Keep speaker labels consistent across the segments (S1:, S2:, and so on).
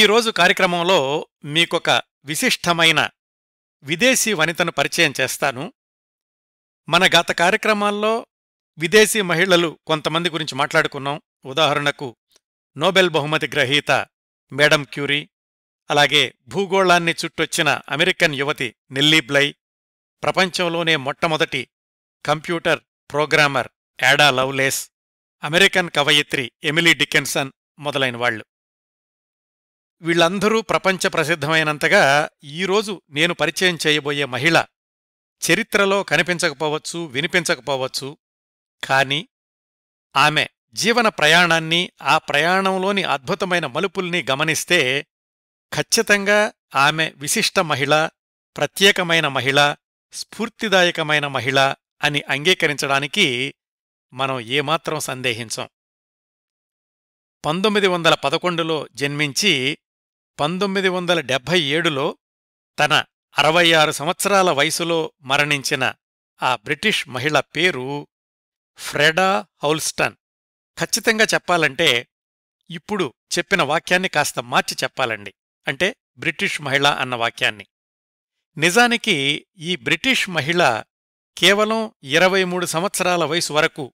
S1: ఈరోజు కార్యక్రమంలో మీకొక విశిష్టమైన విదేశీ వనితను పరిచయం చేస్తాను మన గత కార్యక్రమాల్లో విదేశీ మహిళలు కొంతమంది గురించి మాట్లాడుకున్నాం ఉదాహరణకు నోబెల్ బహుమతి గ్రహీత మేడం క్యూరీ అలాగే భూగోళాన్ని చుట్టొచ్చిన అమెరికన్ యువతి నెల్లీ బ్లై ప్రపంచంలోనే మొట్టమొదటి computer programmer Ada Lovelace American కవయిత్రి ఎమిలీ డికెన్సన్ మొదలైన వాళ్లు వీళ్ళందరూ ప్రపంచ ప్రసిద్ధమైనంతగా ఈరోజు నేను పరిచయం చేయబోయే మహిళ చరిత్రలో కనిపించకపోవచ్చు వినిపించకపోవచ్చు కాని ఆమె జీవన ప్రయాణాన్ని ఆ ప్రయాణంలోని అద్భుతమైన మలుపుల్ని గమనిస్తే ఖచ్చితంగా ఆమె విశిష్ట మహిళ ప్రత్యేకమైన మహిళ స్ఫూర్తిదాయకమైన మహిళ అని అంగీకరించడానికి మనం ఏమాత్రం సందేహించం పంతొమ్మిది వందల పదకొండులో జన్మించి పంతొమ్మిది వందల డెబ్భై ఏడులో తన అరవై ఆరు సంవత్సరాల వయసులో మరణించిన ఆ బ్రిటిష్ మహిళ పేరు ఫ్రెడా హౌల్స్టన్ ఖచ్చితంగా చెప్పాలంటే ఇప్పుడు చెప్పిన వాక్యాన్ని కాస్త మార్చి చెప్పాలండి అంటే బ్రిటిష్ మహిళ అన్న వాక్యాన్ని నిజానికి ఈ బ్రిటిష్ మహిళ కేవలం ఇరవై మూడు సంవత్సరాల వయసు వరకు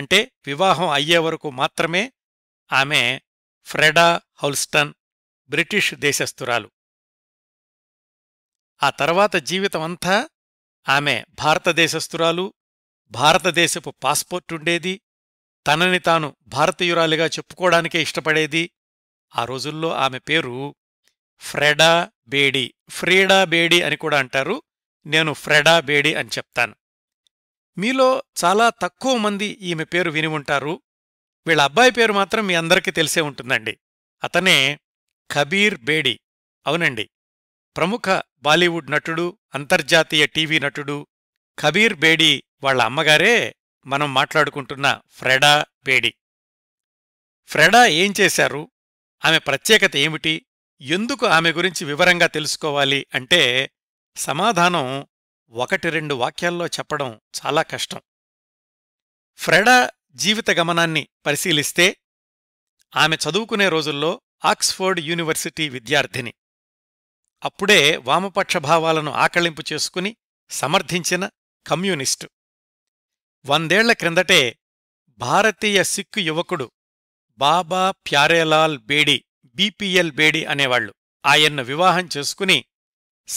S1: అంటే వివాహం అయ్యే వరకు మాత్రమే ఆమె ఫ్రెడా హౌల్స్టన్ బ్రిటిష్ దేశస్థురాలు ఆ తర్వాత జీవితమంతా ఆమె భారతదేశస్థురాలు భారతదేశపు పాస్పోర్టుండేది తనని తాను భారతీయురాలిగా చెప్పుకోవడానికే ఇష్టపడేది ఆ రోజుల్లో ఆమె పేరు ఫ్రెడా బేడి ఫ్రీడా బేడి అని కూడా అంటారు నేను ఫ్రెడా బేడి అని చెప్తాను మీలో చాలా తక్కువ మంది ఈమె పేరు విని ఉంటారు వీళ్ళ అబ్బాయి పేరు మాత్రం మీ అందరికీ తెలిసే ఉంటుందండి అతనే ఖబీర్ బేడి అవునండి ప్రముఖ బాలీవుడ్ నటుడు అంతర్జాతీయ టీవీ నటుడు ఖబీర్ బేడి వాళ్ల అమ్మగారే మనం మాట్లాడుకుంటున్న ఫ్రెడా బేడి ఫ్రెడా ఏం చేశారు ఆమె ప్రత్యేకత ఏమిటి ఎందుకు ఆమె గురించి వివరంగా తెలుసుకోవాలి అంటే సమాధానం ఒకటి రెండు వాక్యాల్లో చెప్పడం చాలా కష్టం ఫ్రెడా జీవిత గమనాన్ని పరిశీలిస్తే ఆమె చదువుకునే రోజుల్లో ఆక్స్ఫోర్డ్ యూనివర్సిటీ విద్యార్థిని అప్పుడే వామపక్ష భావాలను ఆకళింపు చేసుకుని సమర్థించిన కమ్యూనిస్టు వందేళ్ల క్రిందటే భారతీయ సిక్కు యువకుడు బాబా ప్యారేలాల్ బేడి బీపీఎల్ బేడి అనేవాళ్లు ఆయన్ను వివాహం చేసుకుని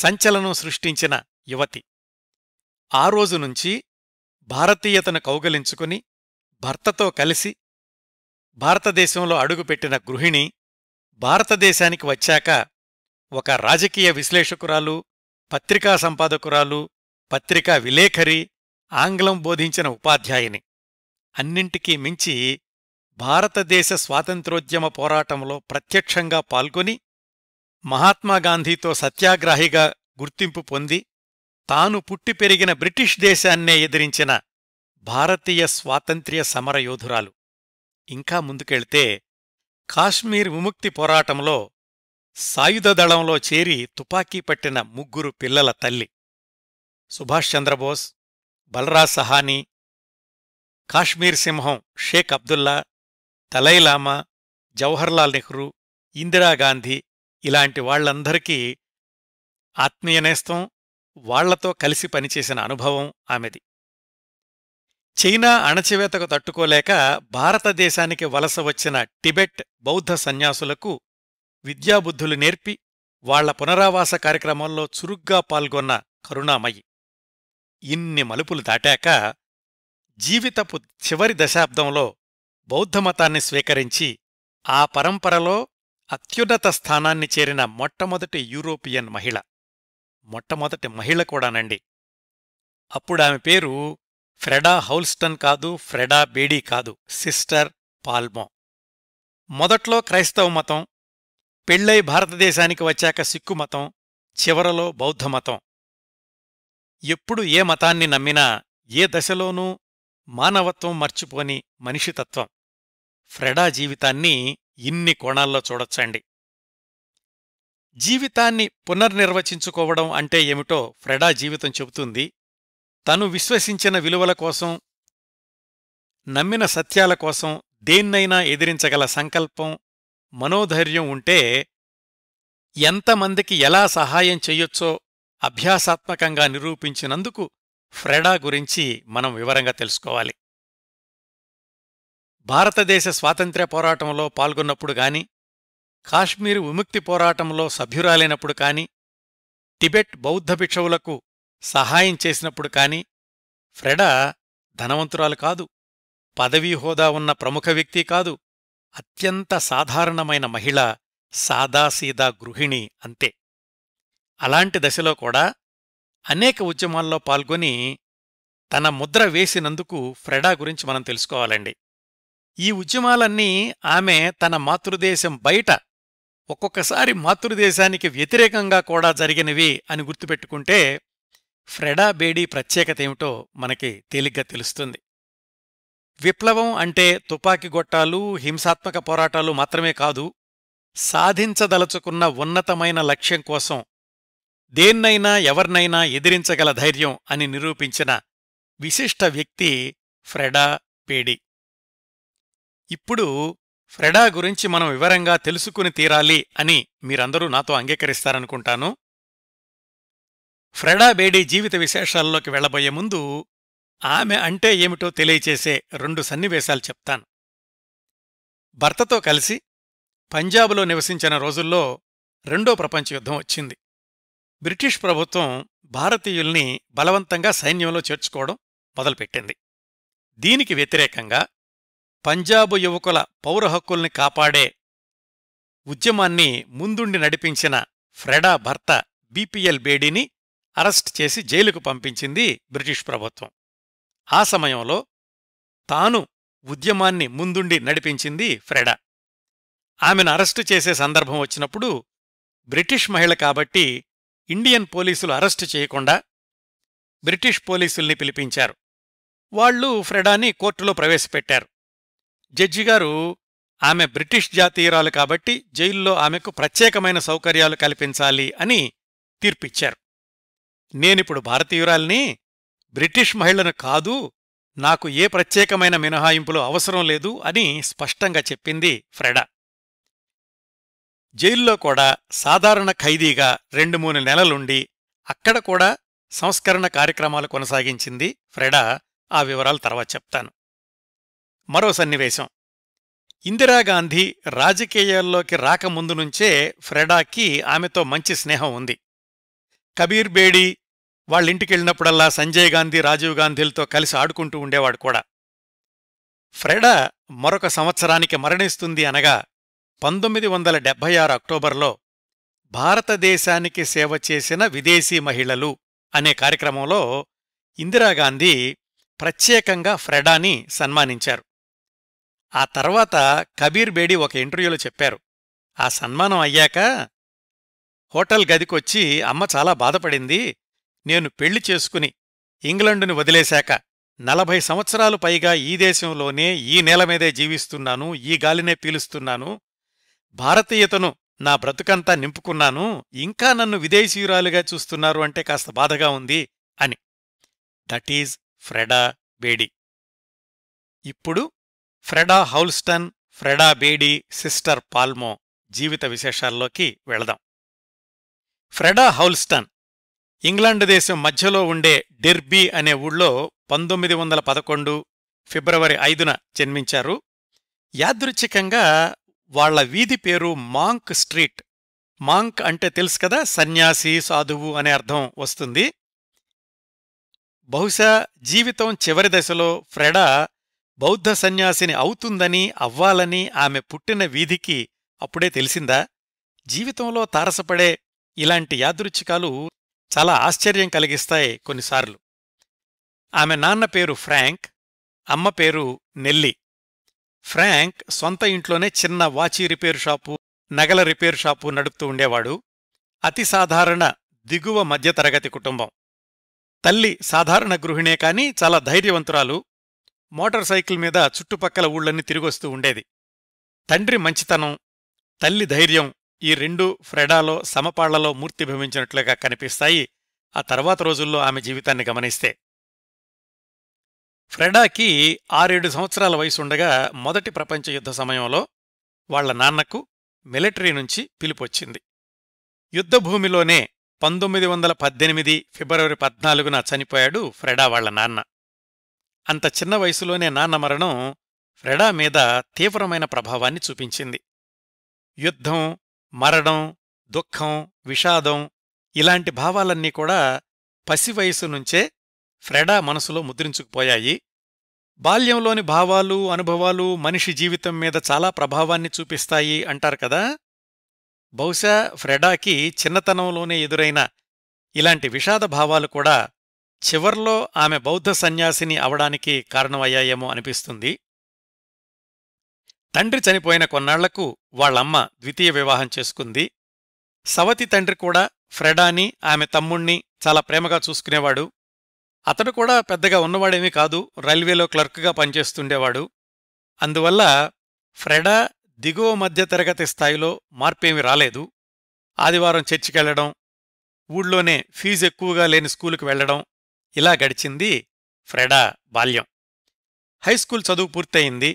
S1: సంచలనం సృష్టించిన యువతి ఆ రోజు నుంచి భారతీయతను కౌగలించుకుని భర్తతో కలిసి భారతదేశంలో అడుగుపెట్టిన గృహిణి భారతదేశానికి వచ్చాక ఒక రాజకీయ విశ్లేషకురాలు పత్రికా సంపాదకురాలు పత్రికా విలేఖరి ఆంగ్లం బోధించిన ఉపాధ్యాయిని అన్నింటికీ మించి భారతదేశ స్వాతంత్రోద్యమ పోరాటంలో ప్రత్యక్షంగా పాల్గొని మహాత్మాగాంధీతో సత్యాగ్రాహిగా గుర్తింపు పొంది తాను పుట్టి పెరిగిన బ్రిటిష్ దేశాన్నే ఎదిరించిన భారతీయ స్వాతంత్ర్య సమరయోధురాలు ఇంకా ముందుకెళ్తే కాశ్మీర్ విముక్తి పోరాటంలో సాయుధ దళంలో చేరి తుపాకీ పట్టిన ముగ్గురు పిల్లల తల్లి సుభాష్ చంద్రబోస్ బలరాజ్ సహానీ కాశ్మీర్ సింహం షేక్ అబ్దుల్లా తలైలామా జవహర్లాల్ నెహ్రూ ఇందిరాగాంధీ ఇలాంటి వాళ్లందరికీ ఆత్మీయనేస్తం వాళ్లతో కలిసి పనిచేసిన అనుభవం ఆమెది చైనా అణచివేతకు తట్టుకోలేక భారతదేశానికి వలస వచ్చిన టిబెట్ బౌద్ధ సన్యాసులకు విద్యాబుద్ధులు నేర్పి వాళ్ల పునరావాస కార్యక్రమంలో చురుగ్గా పాల్గొన్న కరుణామయి ఇన్ని మలుపులు దాటాక జీవితపు చివరి దశాబ్దంలో బౌద్ధమతాన్ని స్వీకరించి ఆ పరంపరలో అత్యున్నత స్థానాన్ని చేరిన మొట్టమొదటి యూరోపియన్ మహిళ మొట్టమొదటి మహిళ కూడానండి అప్పుడామె పేరు ఫ్రెడా హౌల్స్టన్ కాదు ఫ్రెడా బేడీ కాదు సిస్టర్ పాల్మో మొదట్లో క్రైస్తవ మతం పెళ్ళై భారతదేశానికి వచ్చాక సిక్కు మతం చివరలో బౌద్ధమతం ఎప్పుడు ఏ మతాన్ని నమ్మినా ఏ దశలోనూ మానవత్వం మర్చిపోని మనిషితత్వం ఫ్రెడా జీవితాన్ని ఇన్ని కోణాల్లో చూడొచ్చండి జీవితాన్ని పునర్నిర్వచించుకోవడం అంటే ఏమిటో ఫ్రెడా జీవితం చెబుతుంది తను విశ్వసించిన విలువల కోసం నమ్మిన సత్యాల కోసం దేన్నైనా ఎదిరించగల సంకల్పం మనోధైర్యం ఉంటే ఎంతమందికి ఎలా సహాయం చెయ్యొచ్చో అభ్యాసాత్మకంగా నిరూపించినందుకు ఫ్రెడా గురించి మనం వివరంగా తెలుసుకోవాలి భారతదేశ స్వాతంత్ర్య పోరాటంలో పాల్గొన్నప్పుడు గాని కాశ్మీరు విముక్తి పోరాటంలో సభ్యురాలైనప్పుడు కాని టిబెట్ బౌద్ధ భిక్షవులకు సహాయం చేసినప్పుడు కాని ఫ్రెడా ధనవంతురాలు కాదు పదవీ హోదా ఉన్న ప్రముఖ వ్యక్తి కాదు అత్యంత సాధారణమైన మహిళ సాదాసీదా గృహిణి అంతే అలాంటి దశలో కూడా అనేక ఉద్యమాల్లో పాల్గొని తన ముద్ర వేసినందుకు ఫ్రెడా గురించి మనం తెలుసుకోవాలండి ఈ ఉద్యమాలన్నీ ఆమె తన మాతృదేశం బయట ఒక్కొక్కసారి మాతృదేశానికి వ్యతిరేకంగా కూడా జరిగినవి అని గుర్తుపెట్టుకుంటే ఫ్రెడా బేడీ ప్రత్యేకతేమిటో మనకి తేలిగ్గా తెలుస్తుంది విప్లవం అంటే తుపాకీ గొట్టాలు హింసాత్మక పోరాటాలు మాత్రమే కాదు సాధించదలుచుకున్న ఉన్నతమైన లక్ష్యం కోసం దేన్నైనా ఎవర్నైనా ఎదిరించగల ధైర్యం అని నిరూపించిన విశిష్ట వ్యక్తి ఫ్రెడా పేడి ఇప్పుడు ఫ్రెడా గురించి మనం వివరంగా తెలుసుకుని తీరాలి అని మీరందరూ నాతో అంగీకరిస్తారనుకుంటాను ఫ్రెడా బేడీ జీవిత విశేషాల్లోకి వెళ్లబోయే ముందు ఆమె అంటే ఏమిటో తెలియచేసే రెండు సన్నివేశాలు చెప్తాను భర్తతో కలిసి పంజాబులో నివసించిన రోజుల్లో రెండో ప్రపంచ యుద్ధం వచ్చింది బ్రిటిష్ ప్రభుత్వం భారతీయుల్ని బలవంతంగా సైన్యంలో చేర్చుకోవడం మొదలుపెట్టింది దీనికి వ్యతిరేకంగా పంజాబు యువకుల పౌర హక్కుల్ని కాపాడే ఉద్యమాన్ని ముందుండి నడిపించిన ఫ్రెడా భర్త బీపీఎల్ బేడీని అరెస్ట్ చేసి జైలుకు పంపించింది బ్రిటిష్ ప్రభుత్వం ఆ సమయంలో తాను ఉద్యమాన్ని ముందుండి నడిపించింది ఫ్రెడా ఆమెను అరెస్టు చేసే సందర్భం వచ్చినప్పుడు బ్రిటిష్ మహిళ కాబట్టి ఇండియన్ పోలీసులు అరెస్టు చేయకుండా బ్రిటిష్ పోలీసుల్ని పిలిపించారు వాళ్లు ఫ్రెడాని కోర్టులో ప్రవేశపెట్టారు జడ్జిగారు ఆమె బ్రిటిష్ జాతీయురాలు కాబట్టి జైల్లో ఆమెకు ప్రత్యేకమైన సౌకర్యాలు కల్పించాలి అని తీర్పిచ్చారు నేనిప్పుడు భారతీయురాల్ని బ్రిటిష్ మహిళను కాదు నాకు ఏ ప్రత్యేకమైన మినహాయింపులు అవసరం లేదు అని స్పష్టంగా చెప్పింది ఫ్రెడా జైల్లో కూడా సాధారణ ఖైదీగా రెండు మూడు నెలలుండి అక్కడ కూడా సంస్కరణ కార్యక్రమాలు కొనసాగించింది ఫ్రెడా ఆ వివరాలు తర్వాత చెప్తాను మరో సన్నివేశం ఇందిరాగాంధీ రాజకీయాల్లోకి రాకముందు నుంచే ఫ్రెడాకి ఆమెతో మంచి స్నేహం ఉంది కబీర్ బేడీ వాళ్ళ ఇంటికి వెళ్ళినప్పుడల్లా సంజయ్ గాంధీ రాజీవ్ గాంధీలతో కలిసి ఆడుకుంటూ ఉండేవాడు కూడా ఫ్రెడా మరొక సంవత్సరానికి మరణిస్తుంది అనగా పంతొమ్మిది వందల డెబ్భై ఆరు అక్టోబర్లో భారతదేశానికి సేవ చేసిన విదేశీ మహిళలు అనే కార్యక్రమంలో ఇందిరాగాంధీ ప్రత్యేకంగా ఫ్రెడాని సన్మానించారు ఆ తర్వాత కబీర్ బేడి ఒక ఇంటర్వ్యూలో చెప్పారు ఆ సన్మానం అయ్యాక హోటల్ గదికొచ్చి అమ్మ చాలా బాధపడింది నేను పెళ్లి చేసుకుని ఇంగ్లండుని వదిలేశాక నలభై సంవత్సరాలు పైగా ఈ దేశంలోనే ఈ నేల మీదే జీవిస్తున్నాను ఈ గాలినే పీలుస్తున్నాను భారతీయతను నా బ్రతుకంతా నింపుకున్నాను ఇంకా నన్ను విదేశీయురాలుగా చూస్తున్నారు అంటే కాస్త బాధగా ఉంది అని దట్ ఈజ్ ఫ్రెడా బేడి ఇప్పుడు Freda Houlston Freda Bedi sister Palmo జీవిత విశేషాల్లోకి వెళదాం ఫ్రెడా హౌల్స్టన్ ఇంగ్లాండ్ దేశం మధ్యలో ఉండే డెర్బీ అనే ఊళ్ళో పంతొమ్మిది వందల పదకొండు ఫిబ్రవరి ఐదున జన్మించారు యాదృచ్ఛికంగా వాళ్ల వీధి పేరు మాంక్ స్ట్రీట్ మాంక్ అంటే తెలుసు కదా సన్యాసి సాధువు అనే అర్థం వస్తుంది బహుశా జీవితం చివరి దశలో ఫ్రెడా బౌద్ధ సన్యాసిని అవుతుందని అవ్వాలని ఆమె పుట్టిన వీధికి అప్పుడే తెలిసిందా జీవితంలో తారసపడే ఇలాంటి యాదృచ్ఛికాలు చాలా ఆశ్చర్యం కలిగిస్తాయి కొన్నిసార్లు ఆమె నాన్న పేరు ఫ్రాంక్ అమ్మ పేరు నెల్లి ఫ్రాంక్ సొంత ఇంట్లోనే చిన్న వాచి రిపేర్ షాపు నగల రిపేర్ షాపు నడుపుతూ ఉండేవాడు అతి సాధారణ దిగువ మధ్యతరగతి కుటుంబం తల్లి సాధారణ గృహిణే కాని చాలా ధైర్యవంతురాలు మోటార్ సైకిల్ మీద చుట్టుపక్కల ఊళ్ళన్నీ తిరిగొస్తూ ఉండేది తండ్రి మంచితనం తల్లి ధైర్యం ఈ రెండు ఫ్రెడాలో సమపాళ్లలో మూర్తిభవించినట్లుగా కనిపిస్తాయి ఆ తర్వాత రోజుల్లో ఆమె జీవితాన్ని గమనిస్తే ఫ్రెడాకి ఆరేడు సంవత్సరాల వయసుండగా మొదటి ప్రపంచ యుద్ధ సమయంలో వాళ్ల నాన్నకు మిలిటరీ నుంచి పిలుపొచ్చింది యుద్ధభూమిలోనే పంతొమ్మిది వందల పద్దెనిమిది ఫిబ్రవరి పద్నాలుగున చనిపోయాడు ఫ్రెడా వాళ్ల నాన్న అంత చిన్న వయసులోనే నాన్న మరణం ఫ్రెడా మీద తీవ్రమైన ప్రభావాన్ని చూపించింది యుద్ధం మరణం దుఃఖం విషాదం ఇలాంటి భావాలన్నీ కూడా పసివయసు నుంచే ఫ్రెడా మనసులో ముద్రించుకుపోయాయి బాల్యంలోని భావాలు అనుభవాలు మనిషి జీవితం మీద చాలా ప్రభావాన్ని చూపిస్తాయి అంటారు కదా బహుశా ఫ్రెడాకి చిన్నతనంలోనే ఎదురైన ఇలాంటి విషాద భావాలు కూడా చివర్లో ఆమె బౌద్ధ సన్యాసిని అవడానికి కారణమయ్యాయేమో అనిపిస్తుంది తండ్రి చనిపోయిన కొన్నాళ్లకు వాళ్లమ్మ ద్వితీయ వివాహం చేసుకుంది సవతి తండ్రి కూడా ఫ్రెడాని ఆమె తమ్ముణ్ణి చాలా ప్రేమగా చూసుకునేవాడు అతడు కూడా పెద్దగా ఉన్నవాడేమీ కాదు రైల్వేలో క్లర్క్గా పనిచేస్తుండేవాడు అందువల్ల ఫ్రెడా దిగువ మధ్యతరగతి స్థాయిలో మార్పేమి రాలేదు ఆదివారం చర్చికెళ్లడం ఊళ్ళోనే ఫీజు ఎక్కువగా లేని స్కూలుకు వెళ్లడం ఇలా గడిచింది ఫ్రెడా బాల్యం హైస్కూల్ చదువు పూర్తయింది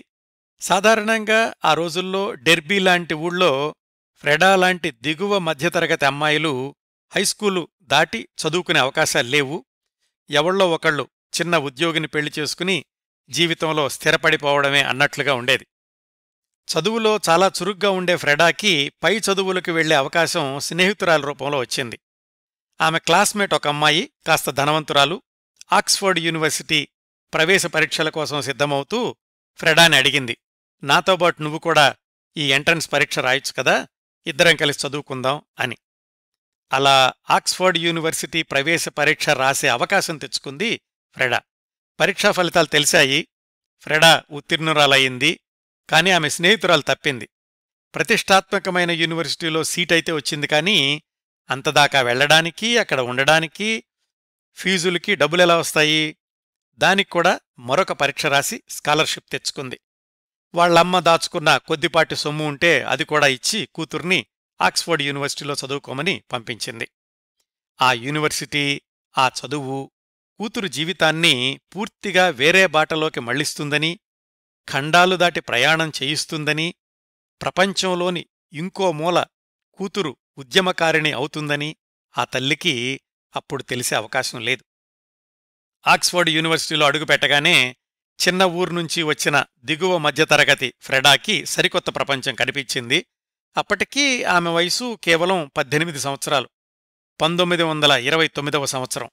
S1: సాధారణంగా ఆ రోజుల్లో డెర్బీ లాంటి ఊళ్ళో ఫ్రెడా లాంటి దిగువ మధ్యతరగతి అమ్మాయిలు హైస్కూలు దాటి చదువుకునే అవకాశాలు లేవు ఎవళ్ళో ఒకళ్ళు చిన్న ఉద్యోగిని పెళ్లి చేసుకుని జీవితంలో స్థిరపడిపోవడమే అన్నట్లుగా ఉండేది చదువులో చాలా చురుగ్గా ఉండే ఫ్రెడాకి పై చదువులకు వెళ్లే అవకాశం స్నేహితురాల రూపంలో వచ్చింది ఆమె క్లాస్మేట్ ఒక అమ్మాయి కాస్త ధనవంతురాలు ఆక్స్ఫర్డ్ యూనివర్సిటీ ప్రవేశ పరీక్షల కోసం సిద్ధమవుతూ ఫ్రెడాని అడిగింది నాతో పాటు నువ్వు కూడా ఈ ఎంట్రన్స్ పరీక్ష రాయొచ్చు కదా ఇద్దరం కలిసి చదువుకుందాం అని అలా ఆక్స్ఫర్డ్ యూనివర్సిటీ ప్రవేశ పరీక్ష రాసే అవకాశం తెచ్చుకుంది ఫ్రెడా పరీక్షా ఫలితాలు తెలిసాయి ఫ్రెడా ఉత్తీర్ణురాలయ్యింది కాని ఆమె స్నేహితురాలు తప్పింది ప్రతిష్టాత్మకమైన యూనివర్సిటీలో సీట్ అయితే వచ్చింది కానీ అంతదాకా వెళ్లడానికి అక్కడ ఉండడానికి ఫీజులకి డబ్బులెలా వస్తాయి దానికి కూడా మరొక పరీక్ష రాసి స్కాలర్షిప్ తెచ్చుకుంది వాళ్లమ్మ దాచుకున్న కొద్దిపాటి సొమ్ము ఉంటే అది కూడా ఇచ్చి కూతుర్ని ఆక్స్ఫర్డ్ యూనివర్సిటీలో చదువుకోమని పంపించింది ఆ యూనివర్సిటీ ఆ చదువు కూతురు జీవితాన్ని పూర్తిగా వేరే బాటలోకి మళ్లిస్తుందని ఖండాలు దాటి ప్రయాణం చేయిస్తుందని ప్రపంచంలోని ఇంకో మూల కూతురు ఉద్యమకారిణి అవుతుందని ఆ తల్లికి అప్పుడు తెలిసే అవకాశం లేదు ఆక్స్ఫర్డ్ యూనివర్సిటీలో అడుగుపెట్టగానే చిన్న ఊరు నుంచి వచ్చిన దిగువ మధ్యతరగతి ఫ్రెడాకి సరికొత్త ప్రపంచం కనిపించింది అప్పటికీ ఆమె వయసు కేవలం పద్దెనిమిది సంవత్సరాలు పంతొమ్మిది వందల ఇరవై తొమ్మిదవ సంవత్సరం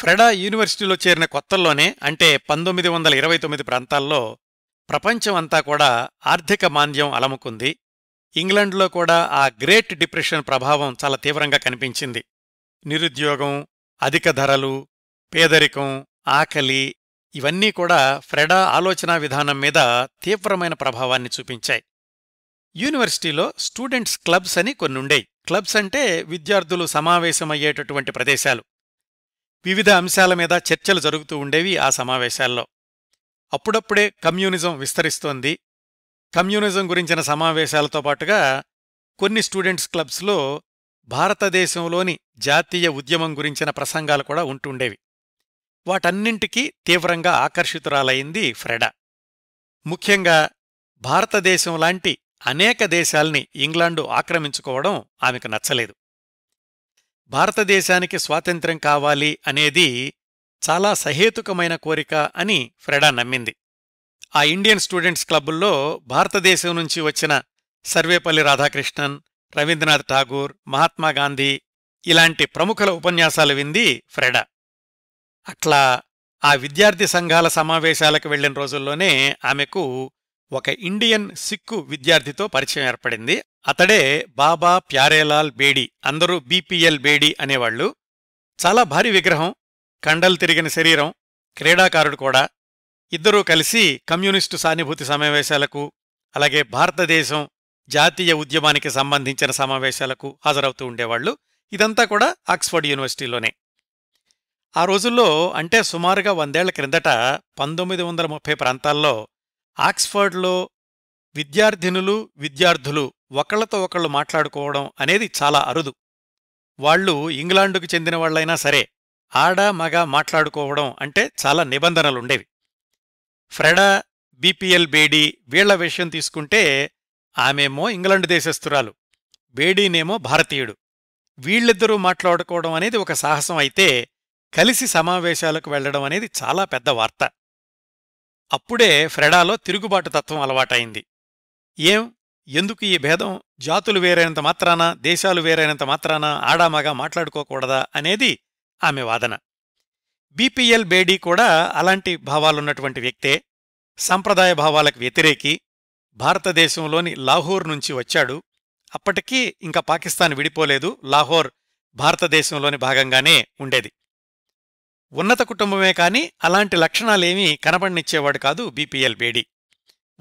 S1: ఫ్రెడా యూనివర్సిటీలో చేరిన కొత్తల్లోనే అంటే పంతొమ్మిది వందల ఇరవై తొమ్మిది ప్రాంతాల్లో ప్రపంచం అంతా కూడా ఆర్థిక మాంద్యం అలముకుంది ఇంగ్లండ్లో కూడా ఆ గ్రేట్ డిప్రెషన్ ప్రభావం చాలా తీవ్రంగా కనిపించింది నిరుద్యోగం అధిక ధరలు పేదరికం ఆకలి ఇవన్నీ కూడా ఫ్రెడా ఆలోచనా విధానం మీద తీవ్రమైన ప్రభావాన్ని చూపించాయి యూనివర్సిటీలో స్టూడెంట్స్ క్లబ్స్ అని కొన్నుండేయి క్లబ్స్ అంటే విద్యార్థులు సమావేశమయ్యేటటువంటి ప్రదేశాలు వివిధ అంశాల మీద చర్చలు జరుగుతూ ఉండేవి ఆ సమావేశాల్లో అప్పుడప్పుడే కమ్యూనిజం విస్తరిస్తోంది కమ్యూనిజం గురించిన సమావేశాలతో పాటుగా కొన్ని స్టూడెంట్స్ క్లబ్స్లో భారతదేశంలోని జాతీయ ఉద్యమం గురించిన ప్రసంగాలు కూడా ఉంటుండేవి వాటన్నింటికీ తీవ్రంగా ఆకర్షితురాలైంది ఫ్రెడా ముఖ్యంగా భారతదేశం లాంటి అనేక దేశాల్ని ఇంగ్లాండు ఆక్రమించుకోవడం ఆమెకు నచ్చలేదు భారతదేశానికి స్వాతంత్ర్యం కావాలి అనేది చాలా సహేతుకమైన కోరిక అని ఫ్రెడా నమ్మింది ఆ ఇండియన్ స్టూడెంట్స్ క్లబ్బుల్లో భారతదేశం నుంచి వచ్చిన సర్వేపల్లి రాధాకృష్ణన్ రవీంద్రనాథ్ ఠాగూర్ మహాత్మాగాంధీ ఇలాంటి ప్రముఖుల ఉపన్యాసాలు వింది ఫ్రెడా అట్లా ఆ విద్యార్థి సంఘాల సమావేశాలకు వెళ్లిన రోజుల్లోనే ఆమెకు ఒక ఇండియన్ సిక్కు విద్యార్థితో పరిచయం ఏర్పడింది అతడే బాబా ప్యారేలాల్ బేడి అందరూ బీపీఎల్ బేడి అనేవాళ్లు చాలా భారీ విగ్రహం కండలు తిరిగిన శరీరం క్రీడాకారుడు కూడా ఇద్దరూ కలిసి కమ్యూనిస్టు సానుభూతి సమావేశాలకు అలాగే భారతదేశం జాతీయ ఉద్యమానికి సంబంధించిన సమావేశాలకు హాజరవుతూ ఉండేవాళ్లు ఇదంతా కూడా ఆక్స్ఫర్డ్ యూనివర్సిటీలోనే ఆ రోజుల్లో అంటే సుమారుగా వందేళ్ల క్రిందట పంతొమ్మిది వందల ముప్పై ప్రాంతాల్లో ఆక్స్ఫర్డ్లో విద్యార్థినులు విద్యార్థులు ఒకళ్లతో ఒకళ్ళు మాట్లాడుకోవడం అనేది చాలా అరుదు వాళ్ళు ఇంగ్లాండుకు చెందిన వాళ్ళైనా సరే ఆడ మగ మాట్లాడుకోవడం అంటే చాలా నిబంధనలుండేవి ఫ్రెడా బీపీఎల్ బేడీ వీళ్ల విషయం తీసుకుంటే ఆమెమో ఇంగ్లాండ్ దేశస్థురాలు బేడీనేమో భారతీయుడు వీళ్ళిద్దరూ మాట్లాడుకోవడం అనేది ఒక సాహసం అయితే కలిసి సమావేశాలకు వెళ్లడం అనేది చాలా పెద్ద వార్త అప్పుడే ఫ్రెడాలో తిరుగుబాటు తత్వం అలవాటైంది ఏం ఎందుకు ఈ భేదం జాతులు వేరైనంత మాత్రాన దేశాలు వేరైనంత మాత్రాన ఆడామగా మాట్లాడుకోకూడదా అనేది ఆమె వాదన బీపీఎల్ బేడీ కూడా అలాంటి భావాలున్నటువంటి వ్యక్తే సంప్రదాయ భావాలకు వ్యతిరేకి భారతదేశంలోని లాహోర్ నుంచి వచ్చాడు అప్పటికీ ఇంకా పాకిస్తాన్ విడిపోలేదు లాహోర్ భారతదేశంలోని భాగంగానే ఉండేది ఉన్నత కుటుంబమే కాని అలాంటి లక్షణాలేమీ కనబడినిచ్చేవాడు కాదు బీపీఎల్ బేడి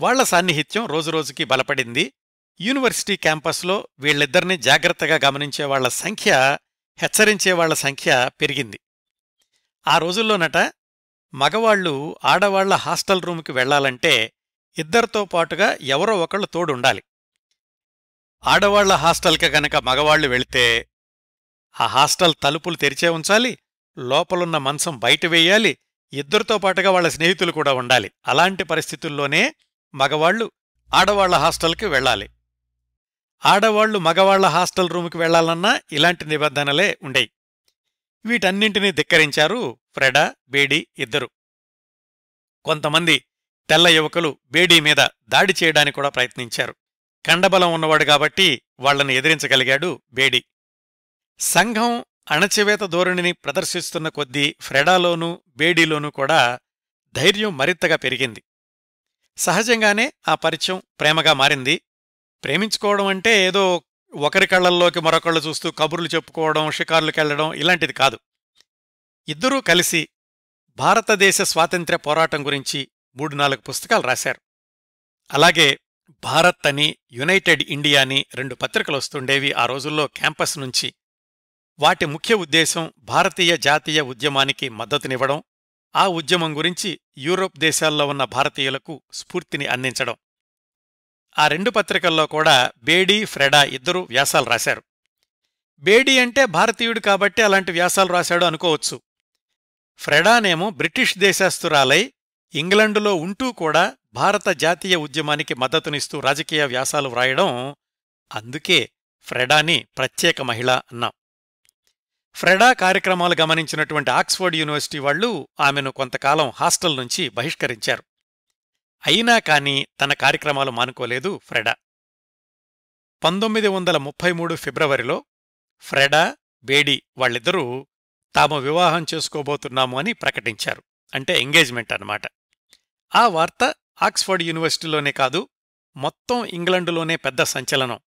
S1: వాళ్ల సాన్నిహిత్యం రోజురోజుకి బలపడింది యూనివర్సిటీ క్యాంపస్లో వీళ్ళిద్దరినీ జాగ్రత్తగా గమనించేవాళ్ల సంఖ్య హెచ్చరించేవాళ్ల సంఖ్య పెరిగింది ఆ రోజుల్లోనట మగవాళ్లు ఆడవాళ్ల హాస్టల్ రూమ్కి వెళ్లాలంటే ఇద్దరితో పాటుగా ఎవరో ఒకళ్ళు తోడుండాలి ఆడవాళ్ల హాస్టల్కి గనక మగవాళ్లు వెళితే ఆ హాస్టల్ తలుపులు తెరిచే ఉంచాలి లోపలున్న మంచం బయట వేయాలి ఇద్దరితో పాటుగా వాళ్ల స్నేహితులు కూడా ఉండాలి అలాంటి పరిస్థితుల్లోనే మగవాళ్లు ఆడవాళ్ల హాస్టల్కి వెళ్ళాలి ఆడవాళ్లు మగవాళ్ల హాస్టల్ రూముకి వెళ్లాలన్నా ఇలాంటి నిబంధనలే ఉండేయి వీటన్నింటినీ ధిక్కరించారు ఫ్రెడా బేడీ ఇద్దరు కొంతమంది తెల్ల యువకులు బేడీ మీద దాడి చేయడానికి కూడా ప్రయత్నించారు కండబలం ఉన్నవాడు కాబట్టి వాళ్లను ఎదిరించగలిగాడు బేడీ సంఘం అణచివేత ధోరణిని ప్రదర్శిస్తున్న కొద్దీ ఫ్రెడాలోనూ బేడీలోనూ కూడా ధైర్యం మరింతగా పెరిగింది సహజంగానే ఆ పరిచయం ప్రేమగా మారింది ప్రేమించుకోవడం అంటే ఏదో ఒకరి కళ్ళల్లోకి మరొకళ్ళు చూస్తూ కబుర్లు చెప్పుకోవడం షికార్లుకెళ్లడం ఇలాంటిది కాదు ఇద్దరూ కలిసి భారతదేశ స్వాతంత్ర్య పోరాటం గురించి మూడు నాలుగు పుస్తకాలు రాశారు అలాగే భారత్ అని యునైటెడ్ ఇండియా అని రెండు పత్రికలు వస్తుండేవి ఆ రోజుల్లో క్యాంపస్ నుంచి వాటి ముఖ్య ఉద్దేశం భారతీయ జాతీయ ఉద్యమానికి మద్దతునివ్వడం ఆ ఉద్యమం గురించి యూరోప్ దేశాల్లో ఉన్న భారతీయులకు స్ఫూర్తిని అందించడం ఆ రెండు పత్రికల్లో కూడా బేడీ ఫ్రెడా ఇద్దరూ వ్యాసాలు రాశారు బేడీ అంటే భారతీయుడు కాబట్టి అలాంటి వ్యాసాలు రాశాడు అనుకోవచ్చు ఫ్రెడానేమో బ్రిటిష్ దేశాస్తురాలై ఇంగ్లండులో ఉంటూ కూడా భారత జాతీయ ఉద్యమానికి మద్దతునిస్తూ రాజకీయ వ్యాసాలు వ్రాయడం అందుకే ఫ్రెడాని ప్రత్యేక మహిళ అన్నాం ఫ్రెడా కార్యక్రమాలు గమనించినటువంటి ఆక్స్ఫర్డ్ యూనివర్సిటీ వాళ్లు ఆమెను కొంతకాలం హాస్టల్ నుంచి బహిష్కరించారు అయినా కాని తన కార్యక్రమాలు మానుకోలేదు ఫ్రెడా పంతొమ్మిది వందల ముప్పై మూడు ఫిబ్రవరిలో ఫ్రెడా బేడీ వాళ్ళిద్దరూ తాము వివాహం చేసుకోబోతున్నాము అని ప్రకటించారు అంటే ఎంగేజ్మెంట్ అన్నమాట ఆ వార్త ఆక్స్ఫర్డ్ యూనివర్సిటీలోనే కాదు మొత్తం ఇంగ్లండులోనే పెద్ద సంచలనం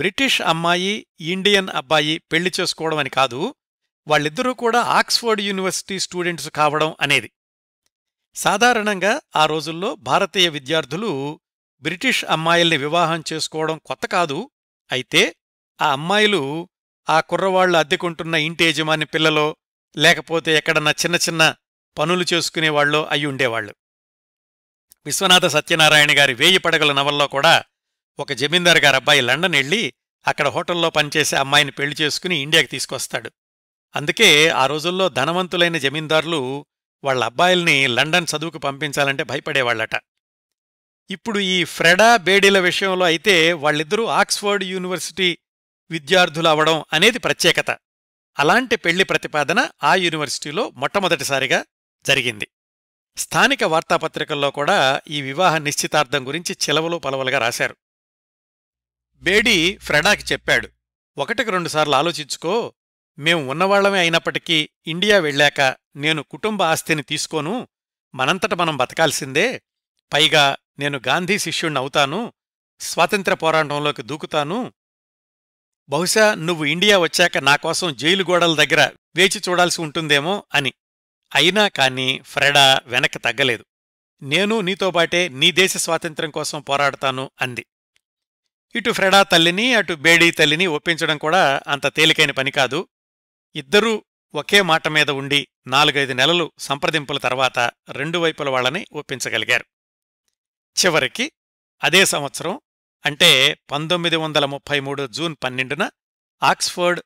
S1: బ్రిటిష్ అమ్మాయి ఇండియన్ అబ్బాయి పెళ్లి చేసుకోవడం అని కాదు వాళ్ళిద్దరూ కూడా ఆక్స్ఫర్డ్ యూనివర్సిటీ స్టూడెంట్స్ కావడం అనేది సాధారణంగా ఆ రోజుల్లో భారతీయ విద్యార్థులు బ్రిటిష్ అమ్మాయిల్ని వివాహం చేసుకోవడం కొత్త కాదు అయితే ఆ అమ్మాయిలు ఆ కుర్రవాళ్లు అద్దెకుంటున్న ఇంటి యజమాని పిల్లలో లేకపోతే ఎక్కడన్నా చిన్న చిన్న పనులు చేసుకునేవాళ్ళో అయి ఉండేవాళ్లు విశ్వనాథ సత్యనారాయణ గారి వేయి పడగల నవల్లో కూడా ఒక జమీందారు గారు అబ్బాయి లండన్ వెళ్ళి అక్కడ హోటల్లో పనిచేసే అమ్మాయిని పెళ్లి చేసుకుని ఇండియాకి తీసుకొస్తాడు అందుకే ఆ రోజుల్లో ధనవంతులైన జమీందారులు వాళ్ల అబ్బాయిల్ని లండన్ చదువుకు పంపించాలంటే భయపడేవాళ్లట ఇప్పుడు ఈ ఫ్రెడా బేడీల విషయంలో అయితే వాళ్ళిద్దరూ ఆక్స్ఫర్డ్ యూనివర్సిటీ విద్యార్థులు అవడం అనేది ప్రత్యేకత అలాంటి పెళ్లి ప్రతిపాదన ఆ యూనివర్సిటీలో మొట్టమొదటిసారిగా జరిగింది స్థానిక వార్తాపత్రికల్లో కూడా ఈ వివాహ నిశ్చితార్థం గురించి చిలవలు పలవలుగా రాశారు బేడీ ఫ్రెడాకి చెప్పాడు ఒకటికి రెండుసార్లు ఆలోచించుకో మేం ఉన్నవాళ్లమే అయినప్పటికీ ఇండియా వెళ్ళాక నేను కుటుంబ ఆస్తిని తీసుకోను మనంతట మనం బతకాల్సిందే పైగా నేను గాంధీ అవుతాను స్వాతంత్ర పోరాటంలోకి దూకుతాను బహుశా నువ్వు ఇండియా వచ్చాక నాకోసం జైలు గోడల దగ్గర వేచి చూడాల్సి ఉంటుందేమో అని అయినా కాని ఫ్రెడా వెనక్కి తగ్గలేదు నేను నీతోబాటే నీ దేశ స్వాతంత్ర్యం కోసం పోరాడతాను అంది ఇటు ఫ్రెడా తల్లిని అటు బేడీ తల్లిని ఒప్పించడం కూడా అంత తేలికైన పని కాదు ఇద్దరూ ఒకే మాట మీద ఉండి నాలుగైదు నెలలు సంప్రదింపుల తర్వాత రెండు వైపుల వాళ్ళని ఒప్పించగలిగారు చివరికి అదే సంవత్సరం అంటే పంతొమ్మిది వందల ముప్పై మూడు జూన్ పన్నెండున ఆక్స్ఫర్డ్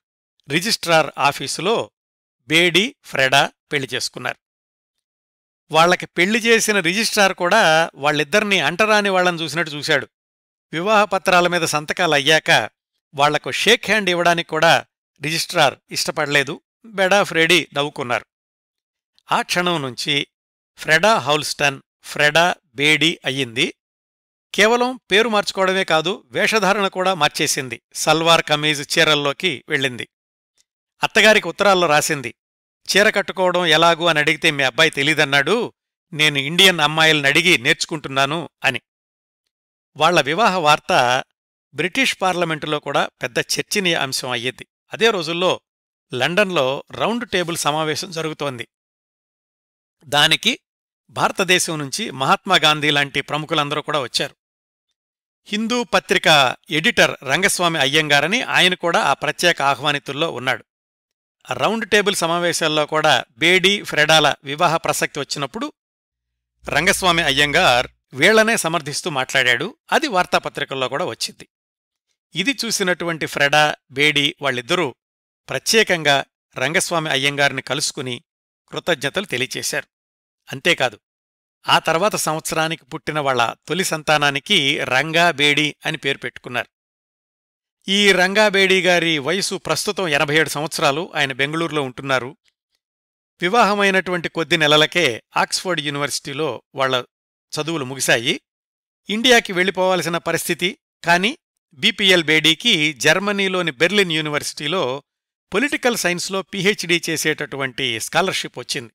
S1: రిజిస్ట్రార్ ఆఫీసులో బేడీ ఫ్రెడా పెళ్లి చేసుకున్నారు వాళ్లకి పెళ్లి చేసిన రిజిస్ట్రార్ కూడా వాళ్ళిద్దరినీ అంటరాని వాళ్ళని చూసినట్టు చూశాడు వివాహ పత్రాల మీద సంతకాలు అయ్యాక వాళ్లకు షేక్ హ్యాండ్ ఇవ్వడానికి కూడా రిజిస్ట్రార్ ఇష్టపడలేదు బెడా ఫ్రెడీ నవ్వుకున్నారు ఆ క్షణం నుంచి ఫ్రెడా హౌల్స్టన్ ఫ్రెడా బేడీ అయ్యింది కేవలం పేరు మార్చుకోవడమే కాదు వేషధారణ కూడా మార్చేసింది సల్వార్ కమీజ్ చీరల్లోకి వెళ్ళింది అత్తగారికి ఉత్తరాల్లో రాసింది చీర కట్టుకోవడం ఎలాగూ అని అడిగితే మీ అబ్బాయి తెలీదన్నాడు నేను ఇండియన్ అమ్మాయిలను అడిగి నేర్చుకుంటున్నాను అని వాళ్ల వివాహ వార్త బ్రిటిష్ పార్లమెంటులో కూడా పెద్ద చర్చనీయ అంశం అయ్యింది అదే రోజుల్లో లండన్లో రౌండ్ టేబుల్ సమావేశం జరుగుతోంది దానికి భారతదేశం నుంచి మహాత్మాగాంధీ లాంటి ప్రముఖులందరూ కూడా వచ్చారు హిందూ పత్రిక ఎడిటర్ రంగస్వామి అయ్యంగారని ఆయన కూడా ఆ ప్రత్యేక ఆహ్వానితుల్లో ఉన్నాడు రౌండ్ టేబుల్ సమావేశాల్లో కూడా బేడీ ఫ్రెడాల వివాహ ప్రసక్తి వచ్చినప్పుడు రంగస్వామి అయ్యంగార్ వీళ్లనే సమర్థిస్తూ మాట్లాడాడు అది వార్తాపత్రికల్లో కూడా వచ్చింది ఇది చూసినటువంటి ఫ్రెడా బేడి వాళ్ళిద్దరూ ప్రత్యేకంగా రంగస్వామి అయ్యంగారిని కలుసుకుని కృతజ్ఞతలు తెలియచేశారు అంతేకాదు ఆ తర్వాత సంవత్సరానికి పుట్టిన వాళ్ళ తొలి సంతానానికి రంగాబేడి అని పేరు పెట్టుకున్నారు ఈ రంగాబేడి గారి వయసు ప్రస్తుతం ఎనభై ఏడు సంవత్సరాలు ఆయన బెంగళూరులో ఉంటున్నారు వివాహమైనటువంటి కొద్ది నెలలకే ఆక్స్ఫర్డ్ యూనివర్సిటీలో వాళ్ల చదువులు ముగిశాయి ఇండియాకి వెళ్ళిపోవాల్సిన పరిస్థితి కాని బీపీఎల్ బేడీకి జర్మనీలోని బెర్లిన్ యూనివర్సిటీలో పొలిటికల్ సైన్స్లో పీహెచ్డీ చేసేటటువంటి స్కాలర్షిప్ వచ్చింది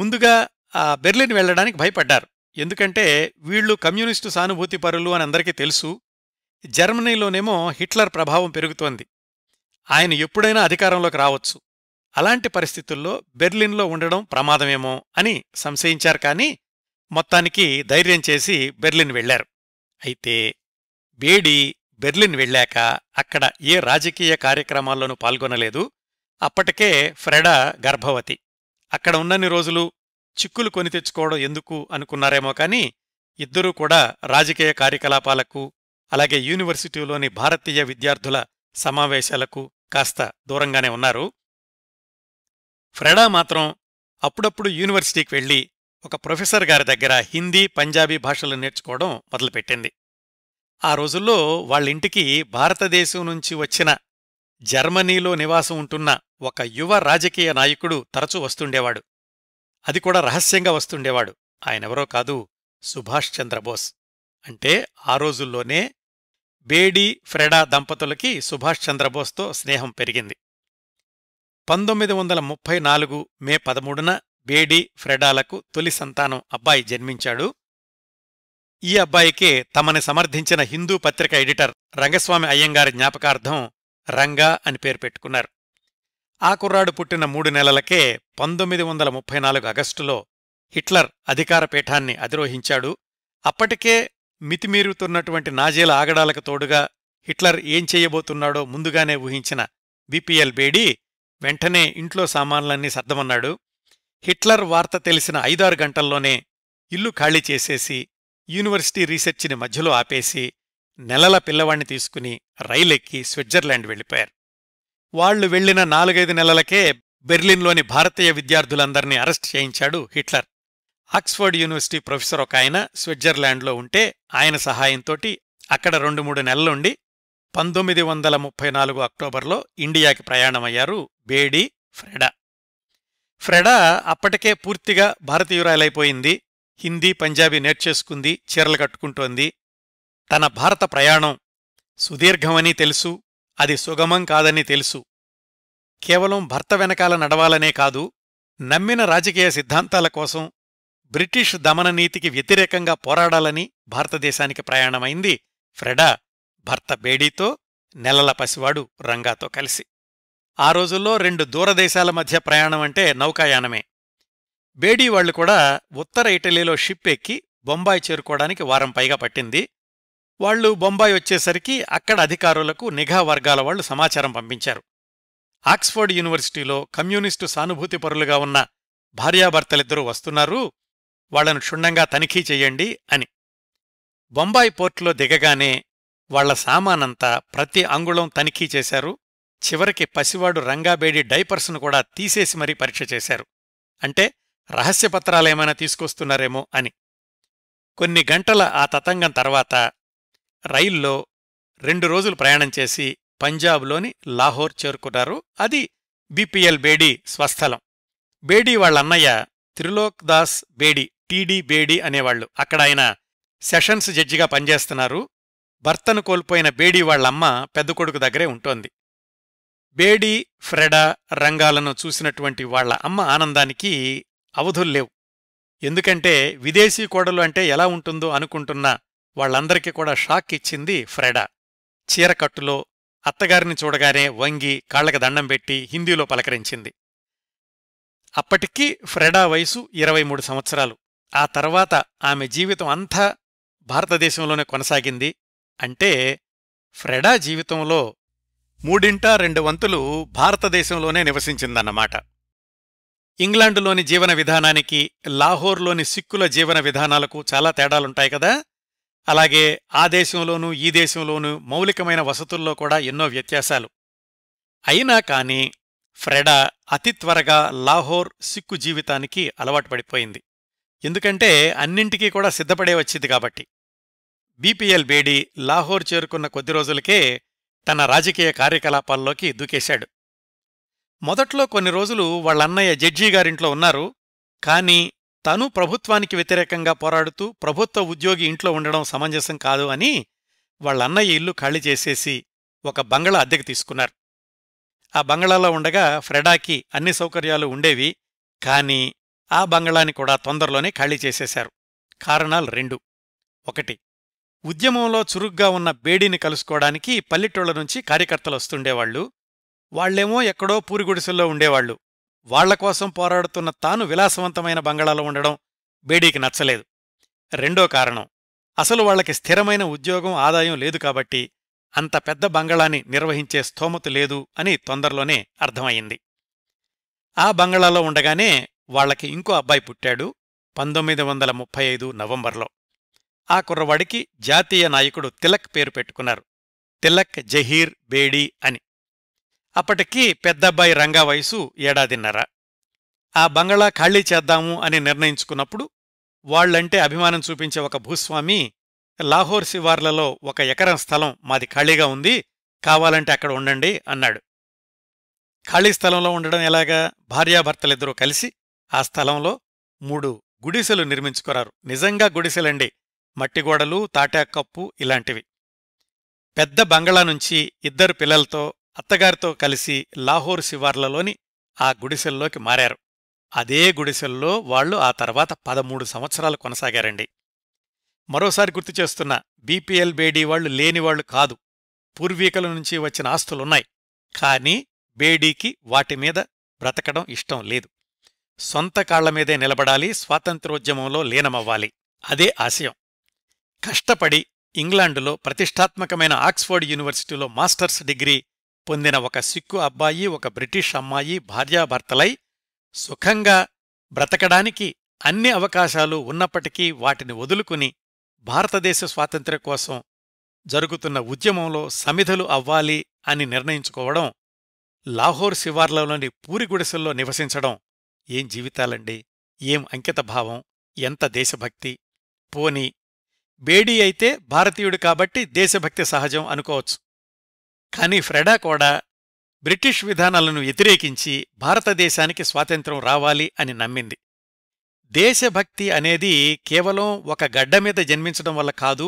S1: ముందుగా ఆ బెర్లిన్ వెళ్లడానికి భయపడ్డారు ఎందుకంటే వీళ్లు కమ్యూనిస్టు సానుభూతిపరులు అని అందరికీ తెలుసు జర్మనీలోనేమో హిట్లర్ ప్రభావం పెరుగుతోంది ఆయన ఎప్పుడైనా అధికారంలోకి రావచ్చు అలాంటి పరిస్థితుల్లో బెర్లిన్లో ఉండడం ప్రమాదమేమో అని సంశయించారు కానీ మొత్తానికి ధైర్యం చేసి బెర్లిన్ వెళ్లారు అయితే బేడి బెర్లిన్ వెళ్ళాక అక్కడ ఏ రాజకీయ కార్యక్రమాల్లోనూ పాల్గొనలేదు అప్పటికే ఫ్రెడా గర్భవతి అక్కడ ఉన్నన్ని రోజులు చిక్కులు కొని తెచ్చుకోవడం ఎందుకు అనుకున్నారేమో కాని ఇద్దరూ కూడా రాజకీయ కార్యకలాపాలకు అలాగే యూనివర్సిటీలోని భారతీయ విద్యార్థుల సమావేశాలకు కాస్త దూరంగానే ఉన్నారు ఫ్రెడా మాత్రం అప్పుడప్పుడు యూనివర్సిటీకి వెళ్లి ఒక ప్రొఫెసర్ గారి దగ్గర హిందీ పంజాబీ భాషలు నేర్చుకోవడం మొదలుపెట్టింది ఆ రోజుల్లో వాళ్ళింటికి భారతదేశం నుంచి వచ్చిన జర్మనీలో నివాసం ఉంటున్న ఒక యువ రాజకీయ నాయకుడు తరచూ వస్తుండేవాడు అది కూడా రహస్యంగా వస్తుండేవాడు ఆయనెవరో కాదు సుభాష్ చంద్రబోస్ అంటే ఆ రోజుల్లోనే బేడీ ఫ్రెడా దంపతులకి సుభాష్ చంద్రబోస్తో స్నేహం పెరిగింది పంతొమ్మిది వందల ముప్పై నాలుగు మే పదమూడున బేడీ ఫ్రెడాలకు తొలి సంతానం అబ్బాయి జన్మించాడు ఈ అబ్బాయికే తమని సమర్థించిన హిందూ పత్రిక ఎడిటర్ రంగస్వామి అయ్యంగారి జ్ఞాపకార్థం రంగా అని పేరు పెట్టుకున్నారు ఆ కుర్రాడు పుట్టిన మూడు నెలలకే పంతొమ్మిది వందల ముప్పై నాలుగు అగస్టులో హిట్లర్ అధికారపీఠాన్ని అధిరోహించాడు అప్పటికే మితిమీరుతున్నటువంటి నాజీల ఆగడాలకు తోడుగా హిట్లర్ ఏం చేయబోతున్నాడో ముందుగానే ఊహించిన బిపిఎల్ బేడీ వెంటనే ఇంట్లో సామాన్లన్నీ సర్దమన్నాడు హిట్లర్ వార్త తెలిసిన ఐదారు గంటల్లోనే ఇల్లు ఖాళీ చేసేసి యూనివర్సిటీ రీసెర్చిని మధ్యలో ఆపేసి నెలల పిల్లవాణ్ణి తీసుకుని రైలెక్కి స్విట్జర్లాండ్ వెళ్ళిపోయారు వాళ్లు వెళ్లిన నాలుగైదు నెలలకే బెర్లిన్లోని భారతీయ విద్యార్థులందర్నీ అరెస్ట్ చేయించాడు హిట్లర్ ఆక్స్ఫర్డ్ యూనివర్సిటీ ప్రొఫెసర్ ఒక ఆయన స్విట్జర్లాండ్లో ఉంటే ఆయన సహాయంతోటి అక్కడ రెండు మూడు నెలలుండి పంతొమ్మిది వందల ముప్పై నాలుగు అక్టోబర్లో ఇండియాకి ప్రయాణమయ్యారు బేడీ ఫ్రెడా ఫ్రెడా అప్పటికే పూర్తిగా భారతీయురాలైపోయింది హిందీ పంజాబీ నేర్చేసుకుంది చీరలు కట్టుకుంటోంది తన భారత ప్రయాణం సుదీర్ఘమని తెలుసు అది సుగమం కాదని తెలుసు కేవలం భర్త వెనకాల నడవాలనే కాదు నమ్మిన రాజకీయ సిద్ధాంతాల కోసం బ్రిటిష్ నీతికి వ్యతిరేకంగా పోరాడాలని భారతదేశానికి ప్రయాణమైంది ఫ్రెడా భర్త బేడీతో నెలల పసివాడు రంగాతో కలిసి ఆ రోజుల్లో రెండు దూరదేశాల మధ్య ప్రయాణం అంటే నౌకాయానమే బేడీ వాళ్లు కూడా ఉత్తర ఇటలీలో షిప్ ఎక్కి బొంబాయి చేరుకోవడానికి వారం పైగా పట్టింది వాళ్లు బొంబాయి వచ్చేసరికి అక్కడ అధికారులకు నిఘా వర్గాల వాళ్లు సమాచారం పంపించారు ఆక్స్ఫోర్డ్ యూనివర్సిటీలో కమ్యూనిస్టు సానుభూతిపరులుగా ఉన్న భార్యాభర్తలిద్దరూ వస్తున్నారు వాళ్లను క్షుణ్ణంగా తనిఖీ చెయ్యండి అని బొంబాయి పోర్టులో దిగగానే వాళ్ల సామానంతా ప్రతి అంగుళం తనిఖీ చేశారు చివరికి పసివాడు రంగాబేడి డైపర్స్ను కూడా తీసేసి మరీ పరీక్ష చేశారు అంటే రహస్యపత్రాలేమైనా తీసుకొస్తున్నారేమో అని కొన్ని గంటల ఆ తతంగం తర్వాత రైల్లో రెండు రోజులు ప్రయాణం చేసి పంజాబ్లోని లాహోర్ చేరుకున్నారు అది బీపీఎల్ బేడీ స్వస్థలం బేడీ వాళ్ళన్నయ్య త్రిలోక్ దాస్ బేడీ టీడీ బేడీ అనేవాళ్లు అక్కడ ఆయన సెషన్స్ జడ్జిగా పనిచేస్తున్నారు భర్తను కోల్పోయిన బేడీ వాళ్లమ్మ పెద్ద కొడుకు దగ్గరే ఉంటోంది బేడీ ఫ్రెడా రంగాలను చూసినటువంటి వాళ్ల అమ్మ ఆనందానికి అవధుల్లేవు ఎందుకంటే విదేశీ కోడలు అంటే ఎలా ఉంటుందో అనుకుంటున్న వాళ్లందరికీ కూడా షాక్ ఇచ్చింది ఫ్రెడా చీరకట్టులో అత్తగారిని చూడగానే వంగి కాళ్లకు దండం పెట్టి హిందీలో పలకరించింది అప్పటికీ ఫ్రెడా వయసు ఇరవై మూడు సంవత్సరాలు ఆ తర్వాత ఆమె జీవితం అంతా భారతదేశంలోనే కొనసాగింది అంటే ఫ్రెడా జీవితంలో మూడింట రెండు వంతులు భారతదేశంలోనే నివసించిందన్నమాట ఇంగ్లాండులోని జీవన విధానానికి లాహోర్లోని సిక్కుల జీవన విధానాలకు చాలా తేడాలుంటాయి కదా అలాగే ఆ దేశంలోనూ ఈ దేశంలోనూ మౌలికమైన వసతుల్లో కూడా ఎన్నో వ్యత్యాసాలు అయినా కాని ఫ్రెడా అతి త్వరగా లాహోర్ సిక్కు జీవితానికి అలవాటు పడిపోయింది ఎందుకంటే అన్నింటికీ కూడా సిద్ధపడే వచ్చింది కాబట్టి బీపీఎల్ బేడీ లాహోర్ చేరుకున్న కొద్ది రోజులకే తన రాజకీయ కార్యకలాపాల్లోకి దూకేశాడు మొదట్లో కొన్ని రోజులు వాళ్ళన్నయ్య జడ్జీ గారింట్లో ఉన్నారు కాని తను ప్రభుత్వానికి వ్యతిరేకంగా పోరాడుతూ ప్రభుత్వ ఉద్యోగి ఇంట్లో ఉండడం సమంజసం కాదు అని వాళ్ళన్నయ్య ఇల్లు ఖాళీ చేసేసి ఒక బంగళా అద్దెకి తీసుకున్నారు ఆ బంగళాలో ఉండగా ఫ్రెడాకి అన్ని సౌకర్యాలు ఉండేవి కాని ఆ బంగళాని కూడా తొందరలోనే ఖాళీ చేసేశారు కారణాలు రెండు ఒకటి ఉద్యమంలో చురుగ్గా ఉన్న బేడీని కలుసుకోవడానికి పల్లెటూళ్ల నుంచి కార్యకర్తలు వస్తుండేవాళ్లు వాళ్లేమో ఎక్కడో పూరిగుడిసెల్లో ఉండేవాళ్లు వాళ్ల కోసం పోరాడుతున్న తాను విలాసవంతమైన బంగళాలో ఉండడం బేడీకి నచ్చలేదు రెండో కారణం అసలు వాళ్లకి స్థిరమైన ఉద్యోగం ఆదాయం లేదు కాబట్టి అంత పెద్ద బంగళాని నిర్వహించే స్తోమత లేదు అని తొందరలోనే అర్థమయ్యింది ఆ బంగళాలో ఉండగానే వాళ్లకి ఇంకో అబ్బాయి పుట్టాడు పంతొమ్మిది వందల ముప్పై ఐదు నవంబర్లో ఆ కుర్రవాడికి జాతీయ నాయకుడు తిలక్ పేరు పెట్టుకున్నారు తిలక్ జహీర్ బేడీ అని అప్పటికీ పెద్దబ్బాయి రంగా వయసు ఏడాదిన్నర ఆ బంగళా ఖాళీ చేద్దాము అని నిర్ణయించుకున్నప్పుడు వాళ్లంటే అభిమానం చూపించే ఒక భూస్వామి లాహోర్ శివార్లలో ఒక ఎకరం స్థలం మాది ఖాళీగా ఉంది కావాలంటే అక్కడ ఉండండి అన్నాడు ఖాళీ స్థలంలో ఉండడం ఎలాగా భార్యాభర్తలిద్దరూ కలిసి ఆ స్థలంలో మూడు గుడిసెలు నిర్మించుకున్నారు నిజంగా గుడిసెలండి మట్టిగోడలు తాటాకప్పు ఇలాంటివి పెద్ద బంగళా నుంచి ఇద్దరు పిల్లలతో అత్తగారితో కలిసి లాహోర్ శివార్లలోని ఆ గుడిసెల్లోకి మారారు అదే గుడిసెల్లో వాళ్లు ఆ తర్వాత పదమూడు సంవత్సరాలు కొనసాగారండి మరోసారి గుర్తు చేస్తున్నా బీపీఎల్ బేడీ వాళ్లు లేనివాళ్లు కాదు పూర్వీకుల నుంచి వచ్చిన ఆస్తులున్నాయి కాని బేడీకి వాటిమీద బ్రతకడం ఇష్టం లేదు సొంత కాళ్లమీదే నిలబడాలి స్వాతంత్రోద్యమంలో లీనమవ్వాలి అదే ఆశయం కష్టపడి ఇంగ్లాండులో ప్రతిష్టాత్మకమైన ఆక్స్ఫర్డ్ యూనివర్సిటీలో మాస్టర్స్ డిగ్రీ పొందిన ఒక సిక్కు అబ్బాయి ఒక బ్రిటిష్ అమ్మాయి భార్యాభర్తలై సుఖంగా బ్రతకడానికి అన్ని అవకాశాలు ఉన్నప్పటికీ వాటిని వదులుకుని భారతదేశ స్వాతంత్ర్యం కోసం జరుగుతున్న ఉద్యమంలో సమిధలు అవ్వాలి అని నిర్ణయించుకోవడం లాహోర్ శివార్లలోని పూరిగుడిసెల్లో నివసించడం ఏం జీవితాలండి ఏం అంకితభావం ఎంత దేశభక్తి పోని బేడీ అయితే భారతీయుడు కాబట్టి దేశభక్తి సహజం అనుకోవచ్చు కాని ఫ్రెడా కూడా బ్రిటిష్ విధానాలను వ్యతిరేకించి భారతదేశానికి స్వాతంత్రం రావాలి అని నమ్మింది దేశభక్తి అనేది కేవలం ఒక గడ్డ మీద జన్మించడం వల్ల కాదు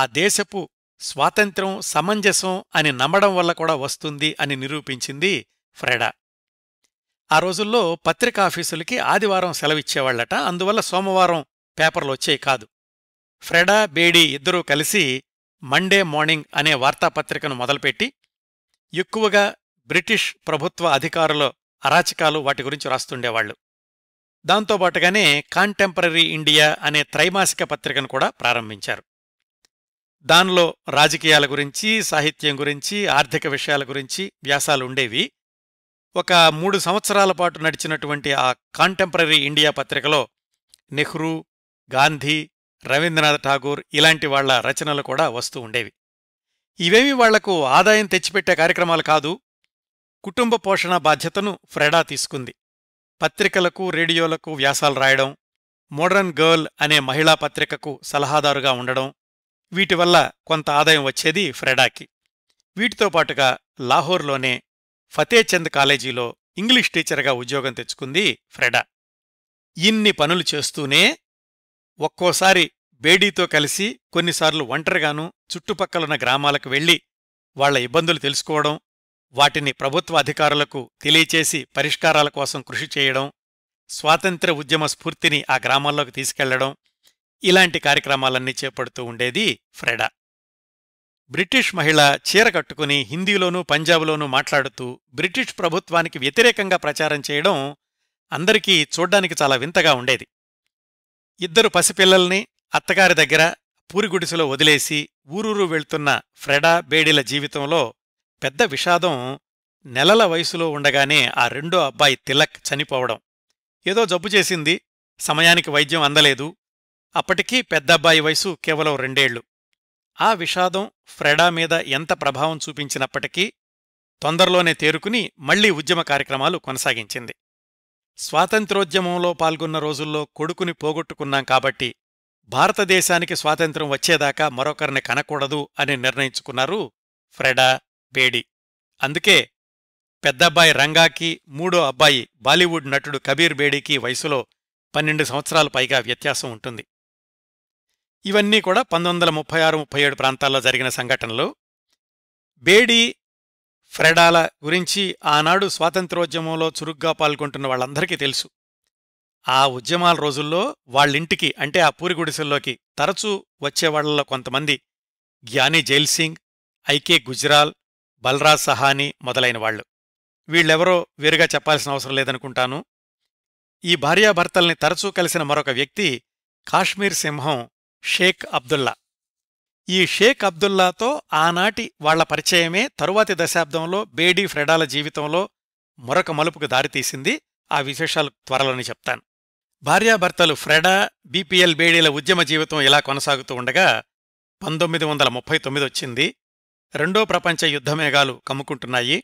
S1: ఆ దేశపు స్వాతంత్రం సమంజసం అని నమ్మడం వల్ల కూడా వస్తుంది అని నిరూపించింది ఫ్రెడా ఆ రోజుల్లో పత్రికాఫీసులకి ఆదివారం సెలవిచ్చేవాళ్లట అందువల్ల సోమవారం పేపర్లు వచ్చేవి కాదు ఫ్రెడా బేడీ ఇద్దరూ కలిసి మండే మార్నింగ్ అనే వార్తాపత్రికను మొదలుపెట్టి ఎక్కువగా బ్రిటిష్ ప్రభుత్వ అధికారుల అరాచకాలు వాటి గురించి రాస్తుండేవాళ్లు దాంతోపాటుగానే కాంటెంపరీ ఇండియా అనే త్రైమాసిక పత్రికను కూడా ప్రారంభించారు దానిలో రాజకీయాల గురించి సాహిత్యం గురించి ఆర్థిక విషయాల గురించి వ్యాసాలు ఉండేవి ఒక మూడు సంవత్సరాల పాటు నడిచినటువంటి ఆ కాంటెంపరీ ఇండియా పత్రికలో నెహ్రూ గాంధీ రవీంద్రనాథ్ ఠాగూర్ ఇలాంటి వాళ్ల రచనలు కూడా వస్తూ ఉండేవి ఇవేమీ వాళ్లకు ఆదాయం తెచ్చిపెట్టే కార్యక్రమాలు కాదు కుటుంబ పోషణ బాధ్యతను ఫ్రెడా తీసుకుంది పత్రికలకు రేడియోలకు వ్యాసాలు రాయడం మోడర్న్ గర్ల్ అనే మహిళా పత్రికకు సలహాదారుగా ఉండడం వీటివల్ల కొంత ఆదాయం వచ్చేది ఫ్రెడాకి వీటితో పాటుగా లాహోర్లోనే ఫతేచంద్ కాలేజీలో ఇంగ్లీష్ టీచర్గా ఉద్యోగం తెచ్చుకుంది ఫ్రెడా ఇన్ని పనులు చేస్తూనే ఒక్కోసారి బేడీతో కలిసి కొన్నిసార్లు ఒంటరిగాను చుట్టుపక్కలున్న గ్రామాలకు వెళ్లి వాళ్ల ఇబ్బందులు తెలుసుకోవడం వాటిని ప్రభుత్వ అధికారులకు తెలియచేసి పరిష్కారాల కోసం కృషి చేయడం స్వాతంత్ర ఉద్యమ స్ఫూర్తిని ఆ గ్రామాల్లోకి తీసుకెళ్లడం ఇలాంటి కార్యక్రమాలన్నీ చేపడుతూ ఉండేది ఫ్రెడా బ్రిటిష్ మహిళ చీర కట్టుకుని హిందీలోనూ పంజాబులోనూ మాట్లాడుతూ బ్రిటిష్ ప్రభుత్వానికి వ్యతిరేకంగా ప్రచారం చేయడం అందరికీ చూడ్డానికి చాలా వింతగా ఉండేది ఇద్దరు పసిపిల్లల్ని అత్తగారి దగ్గర పూరిగుడిసెలో వదిలేసి ఊరూరు వెళ్తున్న ఫ్రెడా బేడీల జీవితంలో పెద్ద విషాదం నెలల వయసులో ఉండగానే ఆ రెండో అబ్బాయి తిలక్ చనిపోవడం ఏదో జబ్బు చేసింది సమయానికి వైద్యం అందలేదు అప్పటికీ పెద్దబ్బాయి వయసు కేవలం రెండేళ్లు ఆ విషాదం ఫ్రెడా మీద ఎంత ప్రభావం చూపించినప్పటికీ తొందరలోనే తేరుకుని మళ్లీ ఉద్యమ కార్యక్రమాలు కొనసాగించింది స్వాతంత్రోద్యమంలో పాల్గొన్న రోజుల్లో కొడుకుని పోగొట్టుకున్నాం కాబట్టి భారతదేశానికి స్వాతంత్రం వచ్చేదాకా మరొకరిని కనకూడదు అని నిర్ణయించుకున్నారు ఫ్రెడా బేడి అందుకే పెద్దబ్బాయి రంగాకి మూడో అబ్బాయి బాలీవుడ్ నటుడు కబీర్ బేడీకి వయసులో పన్నెండు సంవత్సరాలు పైగా వ్యత్యాసం ఉంటుంది ఇవన్నీ కూడా పంతొమ్మిది వందల ముప్పై ఆరు ముప్పై ఏడు ప్రాంతాల్లో జరిగిన సంఘటనలు బేడీ ఫ్రెడాల గురించి ఆనాడు స్వాతంత్రోద్యమంలో చురుగ్గా పాల్గొంటున్న వాళ్ళందరికీ తెలుసు ఆ ఉద్యమాల రోజుల్లో వాళ్ళింటికి అంటే ఆ పూరిగుడిసెల్లోకి తరచూ వచ్చేవాళ్లలో కొంతమంది జ్ఞాని జైల్సింగ్ ఐకే గుజ్రాల్ బల్రాజ్ సహాని మొదలైన వాళ్ళు వీళ్ళెవరో వేరుగా చెప్పాల్సిన అవసరం లేదనుకుంటాను ఈ భార్యాభర్తల్ని తరచూ కలిసిన మరొక వ్యక్తి కాశ్మీర్ సింహం షేక్ అబ్దుల్లా ఈ షేక్ అబ్దుల్లాతో ఆనాటి వాళ్ల పరిచయమే తరువాతి దశాబ్దంలో బేడీ ఫ్రెడాల జీవితంలో మరొక మలుపుకు దారితీసింది ఆ విశేషాలు త్వరలోనే చెప్తాను భార్యాభర్తలు ఫ్రెడా బీపీఎల్ బేడీల ఉద్యమ జీవితం ఇలా కొనసాగుతూ ఉండగా పంతొమ్మిది వందల ముప్పై తొమ్మిది వచ్చింది రెండో ప్రపంచ యుద్ధమేఘాలు కమ్ముకుంటున్నాయి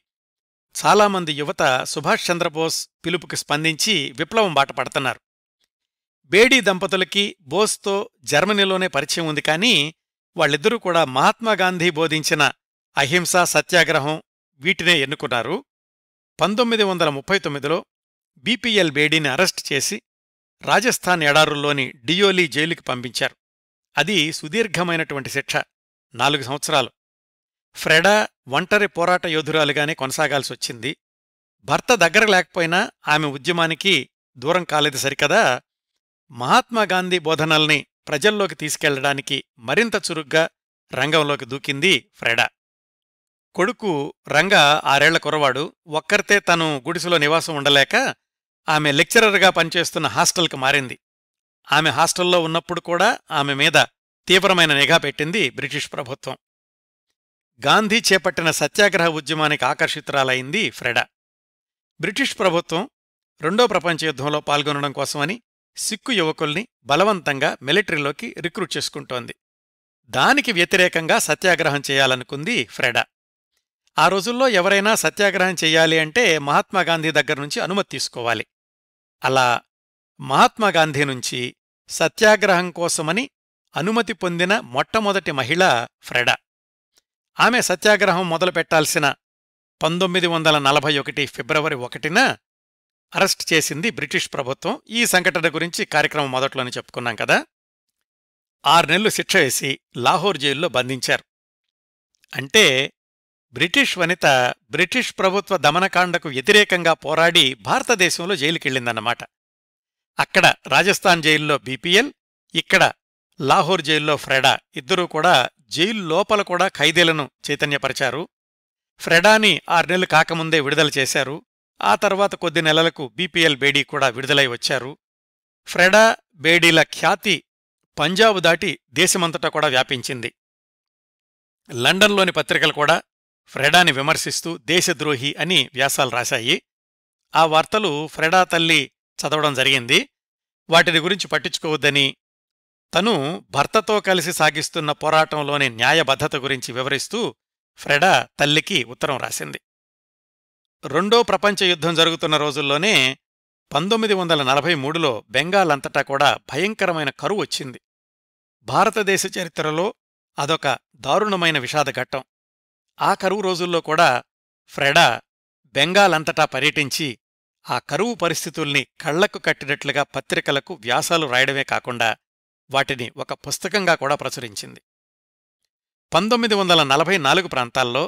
S1: చాలామంది యువత సుభాష్ చంద్రబోస్ పిలుపుకి స్పందించి విప్లవం బాటపడుతున్నారు బేడీ దంపతులకి బోస్తో జర్మనీలోనే పరిచయం ఉంది కానీ వాళ్ళిద్దరూ కూడా మహాత్మాగాంధీ బోధించిన అహింస సత్యాగ్రహం వీటినే ఎన్నుకున్నారు పంతొమ్మిది వందల ముప్పై తొమ్మిదిలో బీపీఎల్ బేడీని అరెస్ట్ చేసి రాజస్థాన్ ఎడారుల్లోని డియోలీ జైలుకి పంపించారు అది సుదీర్ఘమైనటువంటి శిక్ష నాలుగు సంవత్సరాలు ఫ్రెడా ఒంటరి పోరాట యోధురాలుగానే కొనసాగాల్సి వచ్చింది భర్త దగ్గర లేకపోయినా ఆమె ఉద్యమానికి దూరం కాలేదు సరికదా మహాత్మాగాంధీ బోధనల్ని ప్రజల్లోకి తీసుకెళ్లడానికి మరింత చురుగ్గా రంగంలోకి దూకింది ఫ్రెడా కొడుకు రంగ ఆరేళ్ల కురవాడు ఒక్కరితే తను గుడిసెలో నివాసం ఉండలేక ఆమె లెక్చరర్గా పనిచేస్తున్న హాస్టల్కి మారింది ఆమె హాస్టల్లో ఉన్నప్పుడు కూడా ఆమె మీద తీవ్రమైన నిఘా పెట్టింది బ్రిటిష్ ప్రభుత్వం గాంధీ చేపట్టిన సత్యాగ్రహ ఉద్యమానికి ఆకర్షితురాలైంది ఫ్రెడా బ్రిటిష్ ప్రభుత్వం రెండో ప్రపంచ యుద్ధంలో పాల్గొనడం కోసమని సిక్కు యువకుల్ని బలవంతంగా మిలిటరీలోకి రిక్రూట్ చేసుకుంటోంది దానికి వ్యతిరేకంగా సత్యాగ్రహం చేయాలనుకుంది ఫ్రెడా ఆ రోజుల్లో ఎవరైనా సత్యాగ్రహం చెయ్యాలి అంటే మహాత్మాగాంధీ దగ్గర నుంచి అనుమతి తీసుకోవాలి అలా మహాత్మాగాంధీ నుంచి సత్యాగ్రహం కోసమని అనుమతి పొందిన మొట్టమొదటి మహిళ ఫ్రెడా ఆమె సత్యాగ్రహం మొదలుపెట్టాల్సిన పంతొమ్మిది వందల నలభై ఒకటి ఫిబ్రవరి ఒకటిన అరెస్ట్ చేసింది బ్రిటిష్ ప్రభుత్వం ఈ సంఘటన గురించి కార్యక్రమం మొదట్లోనే చెప్పుకున్నాం కదా ఆరు నెలలు శిక్ష వేసి లాహోర్ జైల్లో బంధించారు అంటే బ్రిటిష్ వనిత బ్రిటిష్ ప్రభుత్వ దమనకాండకు వ్యతిరేకంగా పోరాడి భారతదేశంలో జైలుకెళ్ళిందన్నమాట అక్కడ రాజస్థాన్ జైల్లో బీపీఎల్ ఇక్కడ లాహోర్ జైల్లో ఫ్రెడా ఇద్దరూ కూడా జైలు లోపల కూడా ఖైదీలను చైతన్యపరిచారు ఫ్రెడాని నెలలు కాకముందే విడుదల చేశారు ఆ తర్వాత కొద్ది నెలలకు బీపీఎల్ బేడీ కూడా విడుదలై వచ్చారు ఫ్రెడా బేడీల ఖ్యాతి పంజాబు దాటి దేశమంతటా కూడా వ్యాపించింది లండన్లోని పత్రికలు కూడా ఫ్రెడాని విమర్శిస్తూ దేశద్రోహి అని వ్యాసాలు రాశాయి ఆ వార్తలు ఫ్రెడా తల్లి చదవడం జరిగింది వాటిని గురించి పట్టించుకోవద్దని తను భర్తతో కలిసి సాగిస్తున్న పోరాటంలోని న్యాయబద్ధత గురించి వివరిస్తూ ఫ్రెడా తల్లికి ఉత్తరం రాసింది రెండో ప్రపంచ యుద్ధం జరుగుతున్న రోజుల్లోనే పంతొమ్మిది వందల నలభై మూడులో బెంగాల్ అంతటా కూడా భయంకరమైన కరువు వచ్చింది భారతదేశ చరిత్రలో అదొక దారుణమైన విషాదఘట్టం ఆ కరువు రోజుల్లో కూడా ఫ్రెడా బెంగాల్ అంతటా పర్యటించి ఆ కరువు పరిస్థితుల్ని కళ్లకు కట్టినట్లుగా పత్రికలకు వ్యాసాలు రాయడమే కాకుండా వాటిని ఒక పుస్తకంగా కూడా ప్రచురించింది పంతొమ్మిది వందల నలభై నాలుగు ప్రాంతాల్లో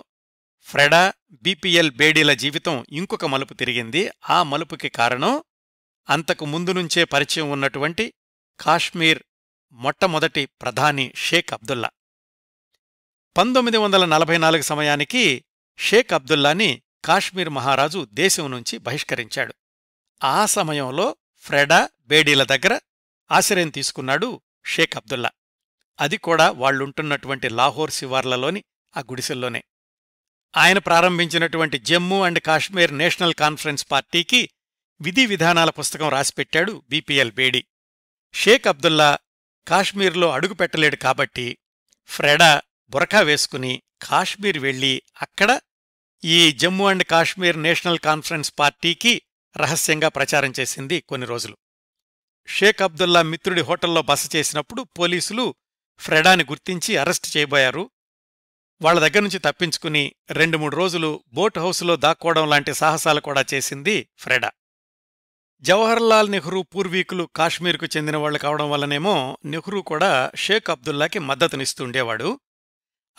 S1: ఫ్రెడా బీపీఎల్ బేడీల జీవితం ఇంకొక మలుపు తిరిగింది ఆ మలుపుకి కారణం అంతకు ముందు నుంచే పరిచయం ఉన్నటువంటి కాశ్మీర్ మొట్టమొదటి ప్రధాని షేక్ అబ్దుల్లా పంతొమ్మిది వందల నలభై నాలుగు సమయానికి షేక్ అబ్దుల్లాని కాశ్మీర్ మహారాజు దేశం నుంచి బహిష్కరించాడు ఆ సమయంలో ఫ్రెడా బేడీల దగ్గర ఆశ్రయం తీసుకున్నాడు షేక్ అబ్దుల్లా అది కూడా వాళ్లుంటున్నటువంటి లాహోర్ శివార్లలోని ఆ గుడిసెల్లోనే ఆయన ప్రారంభించినటువంటి Jammu and Kashmir national conference పార్టీకి విధి విధానాల పుస్తకం రాసిపెట్టాడు బీపీఎల్ బేడి షేక్ అబ్దుల్లా కాశ్మీర్లో అడుగుపెట్టలేడు కాబట్టి ఫ్రెడా బురఖా వేసుకుని కాశ్మీర్ వెళ్ళి అక్కడ ఈ Jammu and Kashmir national conference పార్టీకి రహస్యంగా ప్రచారం చేసింది కొన్ని రోజులు షేక్ అబ్దుల్లా మిత్రుడి హోటల్లో బస చేసినప్పుడు పోలీసులు ఫ్రెడాని గుర్తించి అరెస్టు చేయబోయారు వాళ్ల దగ్గర నుంచి తప్పించుకుని రెండు మూడు రోజులు బోట్ హౌస్లో దాక్కోవడం లాంటి సాహసాలు కూడా చేసింది ఫ్రెడా జవహర్లాల్ నెహ్రూ పూర్వీకులు కాశ్మీర్కు చెందినవాళ్లు కావడం వల్లనేమో నెహ్రూ కూడా షేక్ అబ్దుల్లాకి మద్దతునిస్తుండేవాడు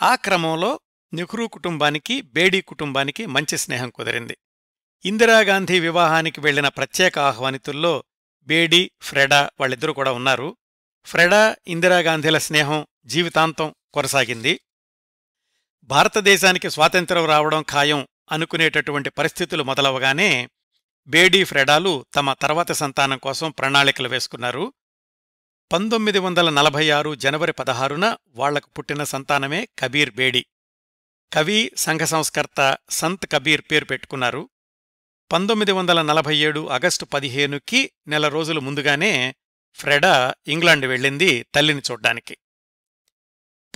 S1: ఆ క్రమంలో నెహ్రూ కుటుంబానికి బేడీ కుటుంబానికి మంచి స్నేహం కుదిరింది ఇందిరాగాంధీ వివాహానికి వెళ్లిన ప్రత్యేక ఆహ్వానితుల్లో బేడీ ఫ్రెడా వాళ్ళిద్దరూ కూడా ఉన్నారు ఫ్రెడా ఇందిరాగాంధీల స్నేహం జీవితాంతం కొనసాగింది భారతదేశానికి స్వాతంత్రం రావడం ఖాయం అనుకునేటటువంటి పరిస్థితులు మొదలవగానే బేడీ ఫ్రెడాలు తమ తర్వాత సంతానం కోసం ప్రణాళికలు వేసుకున్నారు పంతొమ్మిది వందల నలభై ఆరు జనవరి పదహారున వాళ్లకు పుట్టిన సంతానమే కబీర్ బేడి కవి సంఘ సంస్కర్త సంత్ కబీర్ పేరు పెట్టుకున్నారు పంతొమ్మిది వందల నలభై ఏడు ఆగస్టు పదిహేనుకి నెల రోజులు ముందుగానే ఫ్రెడా ఇంగ్లాండ్ వెళ్ళింది తల్లిని చూడ్డానికి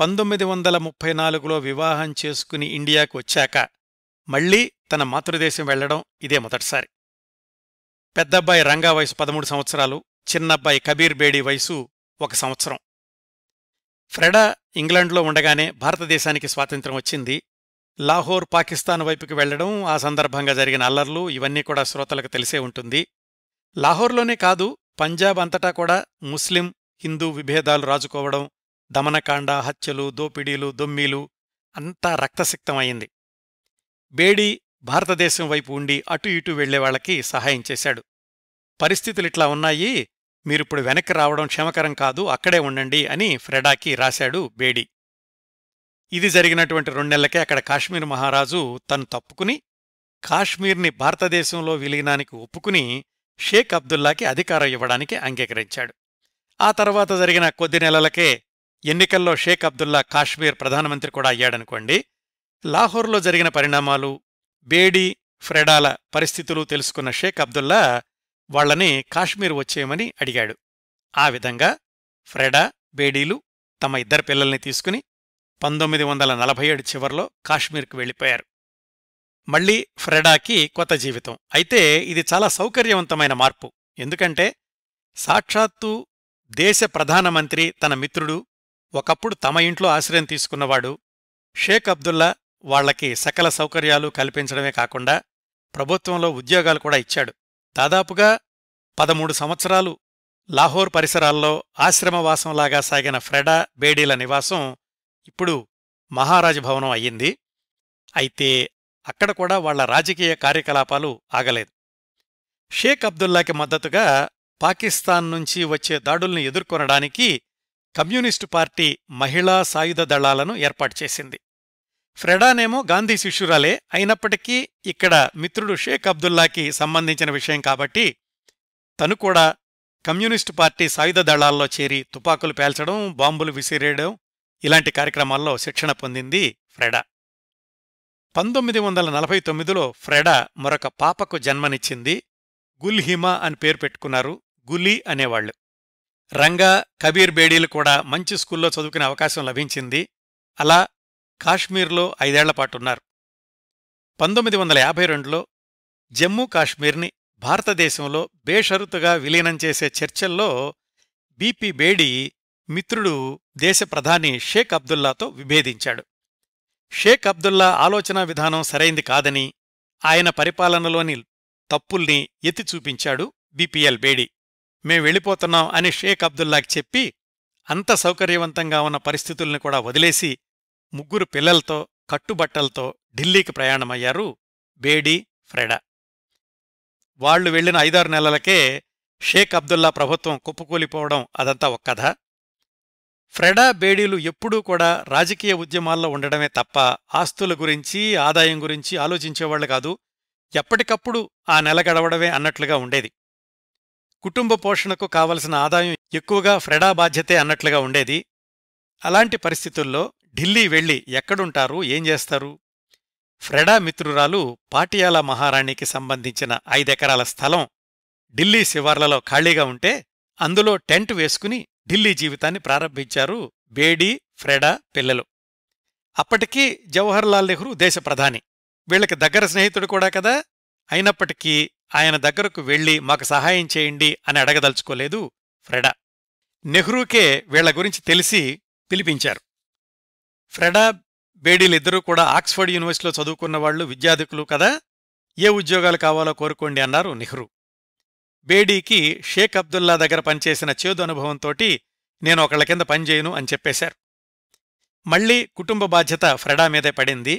S1: పంతొమ్మిది వందల ముప్పై నాలుగులో వివాహం చేసుకుని ఇండియాకు వచ్చాక మళ్లీ తన మాతృదేశం వెళ్లడం ఇదే మొదటిసారి పెద్దబ్బాయి రంగా వయసు పదమూడు సంవత్సరాలు చిన్నబ్బాయి కబీర్ బేడీ వయసు ఒక సంవత్సరం ఫ్రెడా ఇంగ్లాండ్లో ఉండగానే భారతదేశానికి స్వాతంత్రం వచ్చింది లాహోర్ పాకిస్తాన్ వైపుకి వెళ్లడం ఆ సందర్భంగా జరిగిన అల్లర్లు ఇవన్నీ కూడా శ్రోతలకు తెలిసే ఉంటుంది లాహోర్లోనే కాదు పంజాబ్ అంతటా కూడా ముస్లిం హిందూ విభేదాలు రాజుకోవడం దమనకాండ హత్యలు దోపిడీలు దొమ్మీలు అంతా రక్తసిక్తమైంది బేడి భారతదేశం వైపు ఉండి అటు ఇటు వెళ్లేవాళ్లకి సహాయం చేశాడు పరిస్థితులిట్లా ఉన్నాయి మీరిప్పుడు వెనక్కి రావడం క్షమకరం కాదు అక్కడే ఉండండి అని ఫ్రెడాకి రాశాడు బేడి ఇది జరిగినటువంటి నెలలకే అక్కడ కాశ్మీర్ మహారాజు తను తప్పుకుని కాశ్మీర్ని భారతదేశంలో విలీనానికి ఒప్పుకుని షేక్ అబ్దుల్లాకి అధికారం ఇవ్వడానికి అంగీకరించాడు ఆ తర్వాత జరిగిన కొద్ది నెలలకే ఎన్నికల్లో షేక్ అబ్దుల్లా కాశ్మీర్ ప్రధానమంత్రి కూడా అయ్యాడనుకోండి లాహోర్లో జరిగిన పరిణామాలు బేడీ ఫ్రెడాల పరిస్థితులు తెలుసుకున్న షేక్ అబ్దుల్లా వాళ్లని కాశ్మీర్ వచ్చేయమని అడిగాడు ఆ విధంగా ఫ్రెడా బేడీలు తమ ఇద్దరు పిల్లల్ని తీసుకుని పంతొమ్మిది వందల నలభై ఏడు చివర్లో కాశ్మీర్కు వెళ్ళిపోయారు మళ్లీ ఫ్రెడాకి కొత్త జీవితం అయితే ఇది చాలా సౌకర్యవంతమైన మార్పు ఎందుకంటే సాక్షాత్తు దేశ ప్రధానమంత్రి తన మిత్రుడు ఒకప్పుడు తమ ఇంట్లో ఆశ్రయం తీసుకున్నవాడు షేక్ అబ్దుల్లా వాళ్లకి సకల సౌకర్యాలు కల్పించడమే కాకుండా ప్రభుత్వంలో ఉద్యోగాలు కూడా ఇచ్చాడు దాదాపుగా పదమూడు సంవత్సరాలు లాహోర్ పరిసరాల్లో ఆశ్రమవాసంలాగా సాగిన ఫ్రెడా బేడీల నివాసం ఇప్పుడు మహారాజ భవనం అయ్యింది అయితే అక్కడ కూడా వాళ్ల రాజకీయ కార్యకలాపాలు ఆగలేదు షేక్ అబ్దుల్లాకి మద్దతుగా పాకిస్తాన్ నుంచి వచ్చే దాడుల్ని ఎదుర్కొనడానికి కమ్యూనిస్టు పార్టీ మహిళా సాయుధ దళాలను ఏర్పాటు చేసింది ఫ్రెడానేమో గాంధీ శిష్యురాలే అయినప్పటికీ ఇక్కడ మిత్రుడు షేక్ అబ్దుల్లాకి సంబంధించిన విషయం కాబట్టి తను కూడా కమ్యూనిస్టు పార్టీ సాయుధ దళాల్లో చేరి తుపాకులు పేల్చడం బాంబులు విసిరేయడం ఇలాంటి కార్యక్రమాల్లో శిక్షణ పొందింది ఫ్రెడా పంతొమ్మిది వందల నలభై తొమ్మిదిలో ఫ్రెడా మరొక పాపకు జన్మనిచ్చింది గుల్హిమా అని పేరు పెట్టుకున్నారు గులీ అనేవాళ్లు రంగా కబీర్ బేడీలు కూడా మంచి స్కూల్లో చదువుకునే అవకాశం లభించింది అలా కాశ్మీర్లో ఐదేళ్లపాటున్నారు పంతొమ్మిది వందల యాభై రెండులో జమ్మూ కాశ్మీర్ని భారతదేశంలో బేషరుతుగా విలీనం చేసే చర్చల్లో బిపి బేడి మిత్రుడు దేశ ప్రధాని షేక్ అబ్దుల్లాతో విభేదించాడు షేక్ అబ్దుల్లా ఆలోచనా విధానం సరైంది కాదని ఆయన పరిపాలనలోని తప్పుల్ని ఎత్తి చూపించాడు బేడీ బేడి మేం వెళ్ళిపోతున్నాం అని షేక్ అబ్దుల్లాకి చెప్పి అంత సౌకర్యవంతంగా ఉన్న పరిస్థితుల్ని కూడా వదిలేసి ముగ్గురు పిల్లలతో కట్టుబట్టలతో ఢిల్లీకి ప్రయాణమయ్యారు బేడీ ఫ్రెడా వాళ్లు వెళ్లిన ఐదారు నెలలకే షేక్ అబ్దుల్లా ప్రభుత్వం కుప్పకూలిపోవడం అదంతా ఒక కథ ఫ్రెడా బేడీలు ఎప్పుడూ కూడా రాజకీయ ఉద్యమాల్లో ఉండడమే తప్ప ఆస్తుల గురించి ఆదాయం గురించి ఆలోచించేవాళ్లు కాదు ఎప్పటికప్పుడు ఆ నెల గడవడమే అన్నట్లుగా ఉండేది కుటుంబ పోషణకు కావలసిన ఆదాయం ఎక్కువగా ఫ్రెడా బాధ్యతే అన్నట్లుగా ఉండేది అలాంటి పరిస్థితుల్లో ఢిల్లీ వెళ్లి ఎక్కడుంటారు ఏం చేస్తారు ఫ్రెడా మిత్రురాలు పాటియాలా మహారాణికి సంబంధించిన ఐదెకరాల స్థలం ఢిల్లీ శివార్లలో ఖాళీగా ఉంటే అందులో టెంట్ వేసుకుని ఢిల్లీ జీవితాన్ని ప్రారంభించారు బేడీ ఫ్రెడా పిల్లలు అప్పటికీ జవహర్లాల్ నెహ్రూ దేశ ప్రధాని వీళ్ళకి దగ్గర స్నేహితుడు కూడా కదా అయినప్పటికీ ఆయన దగ్గరకు వెళ్లి మాకు సహాయం చేయండి అని అడగదలుచుకోలేదు ఫ్రెడా నెహ్రూకే వీళ్ల గురించి తెలిసి పిలిపించారు ఫ్రెడా బేడీలిద్దరూ కూడా ఆక్స్ఫర్డ్ యూనివర్సిటీలో చదువుకున్నవాళ్లు విద్యార్థికులు విద్యాధికులు కదా ఏ ఉద్యోగాలు కావాలో కోరుకోండి అన్నారు నెహ్రూ బేడీకి షేక్ అబ్దుల్లా దగ్గర పనిచేసిన చేదు అనుభవంతోటి నేను ఒకళ్ళ కింద పనిచేయను అని చెప్పేశారు మళ్లీ కుటుంబ బాధ్యత ఫ్రెడా మీదే పడింది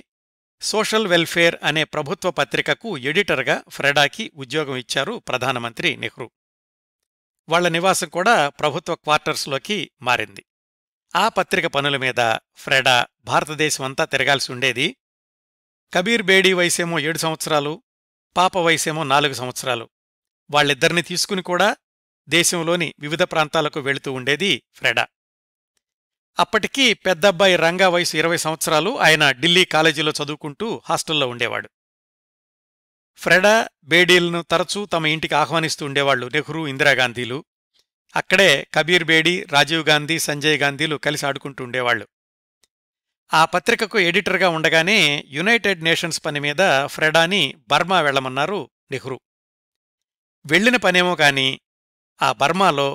S1: సోషల్ వెల్ఫేర్ అనే ప్రభుత్వ పత్రికకు ఎడిటర్గా ఫ్రెడాకి ఉద్యోగం ఇచ్చారు ప్రధానమంత్రి నెహ్రూ వాళ్ల నివాసం కూడా ప్రభుత్వ క్వార్టర్స్లోకి మారింది ఆ పత్రిక పనుల మీద ఫ్రెడా భారతదేశమంతా తిరగాల్సి ఉండేది కబీర్ బేడీ వయసేమో ఏడు సంవత్సరాలు పాప వయసేమో నాలుగు సంవత్సరాలు వాళ్ళిద్దరిని తీసుకుని కూడా దేశంలోని వివిధ ప్రాంతాలకు వెళుతూ ఉండేది ఫ్రెడా అప్పటికి పెద్దబ్బాయి రంగా వయసు ఇరవై సంవత్సరాలు ఆయన ఢిల్లీ కాలేజీలో చదువుకుంటూ హాస్టల్లో ఉండేవాడు ఫ్రెడా బేడీలను తరచూ తమ ఇంటికి ఆహ్వానిస్తూ ఉండేవాళ్లు నెహ్రూ ఇందిరాగాంధీలు అక్కడే కబీర్ బేడీ రాజీవ్ గాంధీ సంజయ్ గాంధీలు కలిసి ఆడుకుంటూ ఉండేవాళ్లు ఆ పత్రికకు ఎడిటర్గా ఉండగానే యునైటెడ్ నేషన్స్ పని మీద ఫ్రెడాని బర్మా వెళ్లమన్నారు నెహ్రూ వెళ్లిన పనేమో కాని ఆ బర్మాలో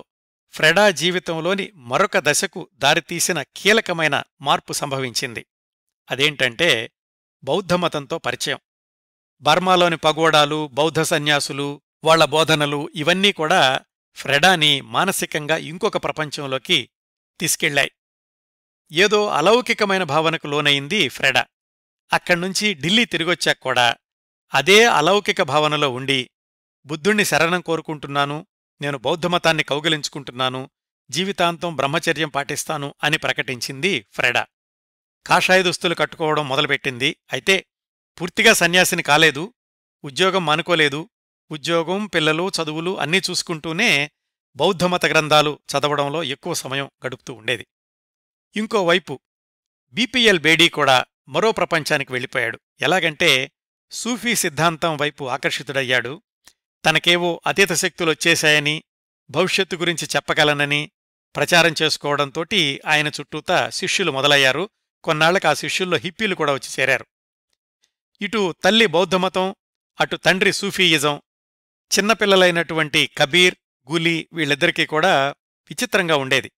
S1: ఫ్రెడా జీవితంలోని మరొక దశకు దారితీసిన కీలకమైన మార్పు సంభవించింది అదేంటంటే బౌద్ధమతంతో పరిచయం బర్మాలోని పగోడాలు బౌద్ధ సన్యాసులు వాళ్ల బోధనలు ఇవన్నీ కూడా ఫ్రెడాని మానసికంగా ఇంకొక ప్రపంచంలోకి తీసుకెళ్లాయి ఏదో అలౌకికమైన భావనకు లోనయింది ఫ్రెడా అక్కడ్నుంచి ఢిల్లీ తిరిగొచ్చాక కూడా అదే అలౌకిక భావనలో ఉండి బుద్ధుణ్ణి శరణం కోరుకుంటున్నాను నేను బౌద్ధమతాన్ని కౌగిలించుకుంటున్నాను జీవితాంతం బ్రహ్మచర్యం పాటిస్తాను అని ప్రకటించింది ఫ్రెడా కాషాయ దుస్తులు కట్టుకోవడం మొదలుపెట్టింది అయితే పూర్తిగా సన్యాసిని కాలేదు ఉద్యోగం మానుకోలేదు ఉద్యోగం పిల్లలు చదువులు అన్నీ చూసుకుంటూనే బౌద్ధమత గ్రంథాలు చదవడంలో ఎక్కువ సమయం గడుపుతూ ఉండేది ఇంకోవైపు బీపీఎల్ బేడీ కూడా మరో ప్రపంచానికి వెళ్ళిపోయాడు ఎలాగంటే సూఫీ సిద్ధాంతం వైపు ఆకర్షితుడయ్యాడు తనకేవో అతీత శక్తులొచ్చేశాయని భవిష్యత్తు గురించి చెప్పగలనని ప్రచారం చేసుకోవడంతోటి ఆయన చుట్టూతా శిష్యులు మొదలయ్యారు కొన్నాళ్లకు ఆ శిష్యుల్లో హిప్పీలు కూడా వచ్చి చేరారు ఇటు తల్లి బౌద్ధమతం అటు తండ్రి సూఫీయిజం చిన్నపిల్లలైనటువంటి కబీర్ గులీ వీళ్ళిద్దరికీ కూడా విచిత్రంగా ఉండేది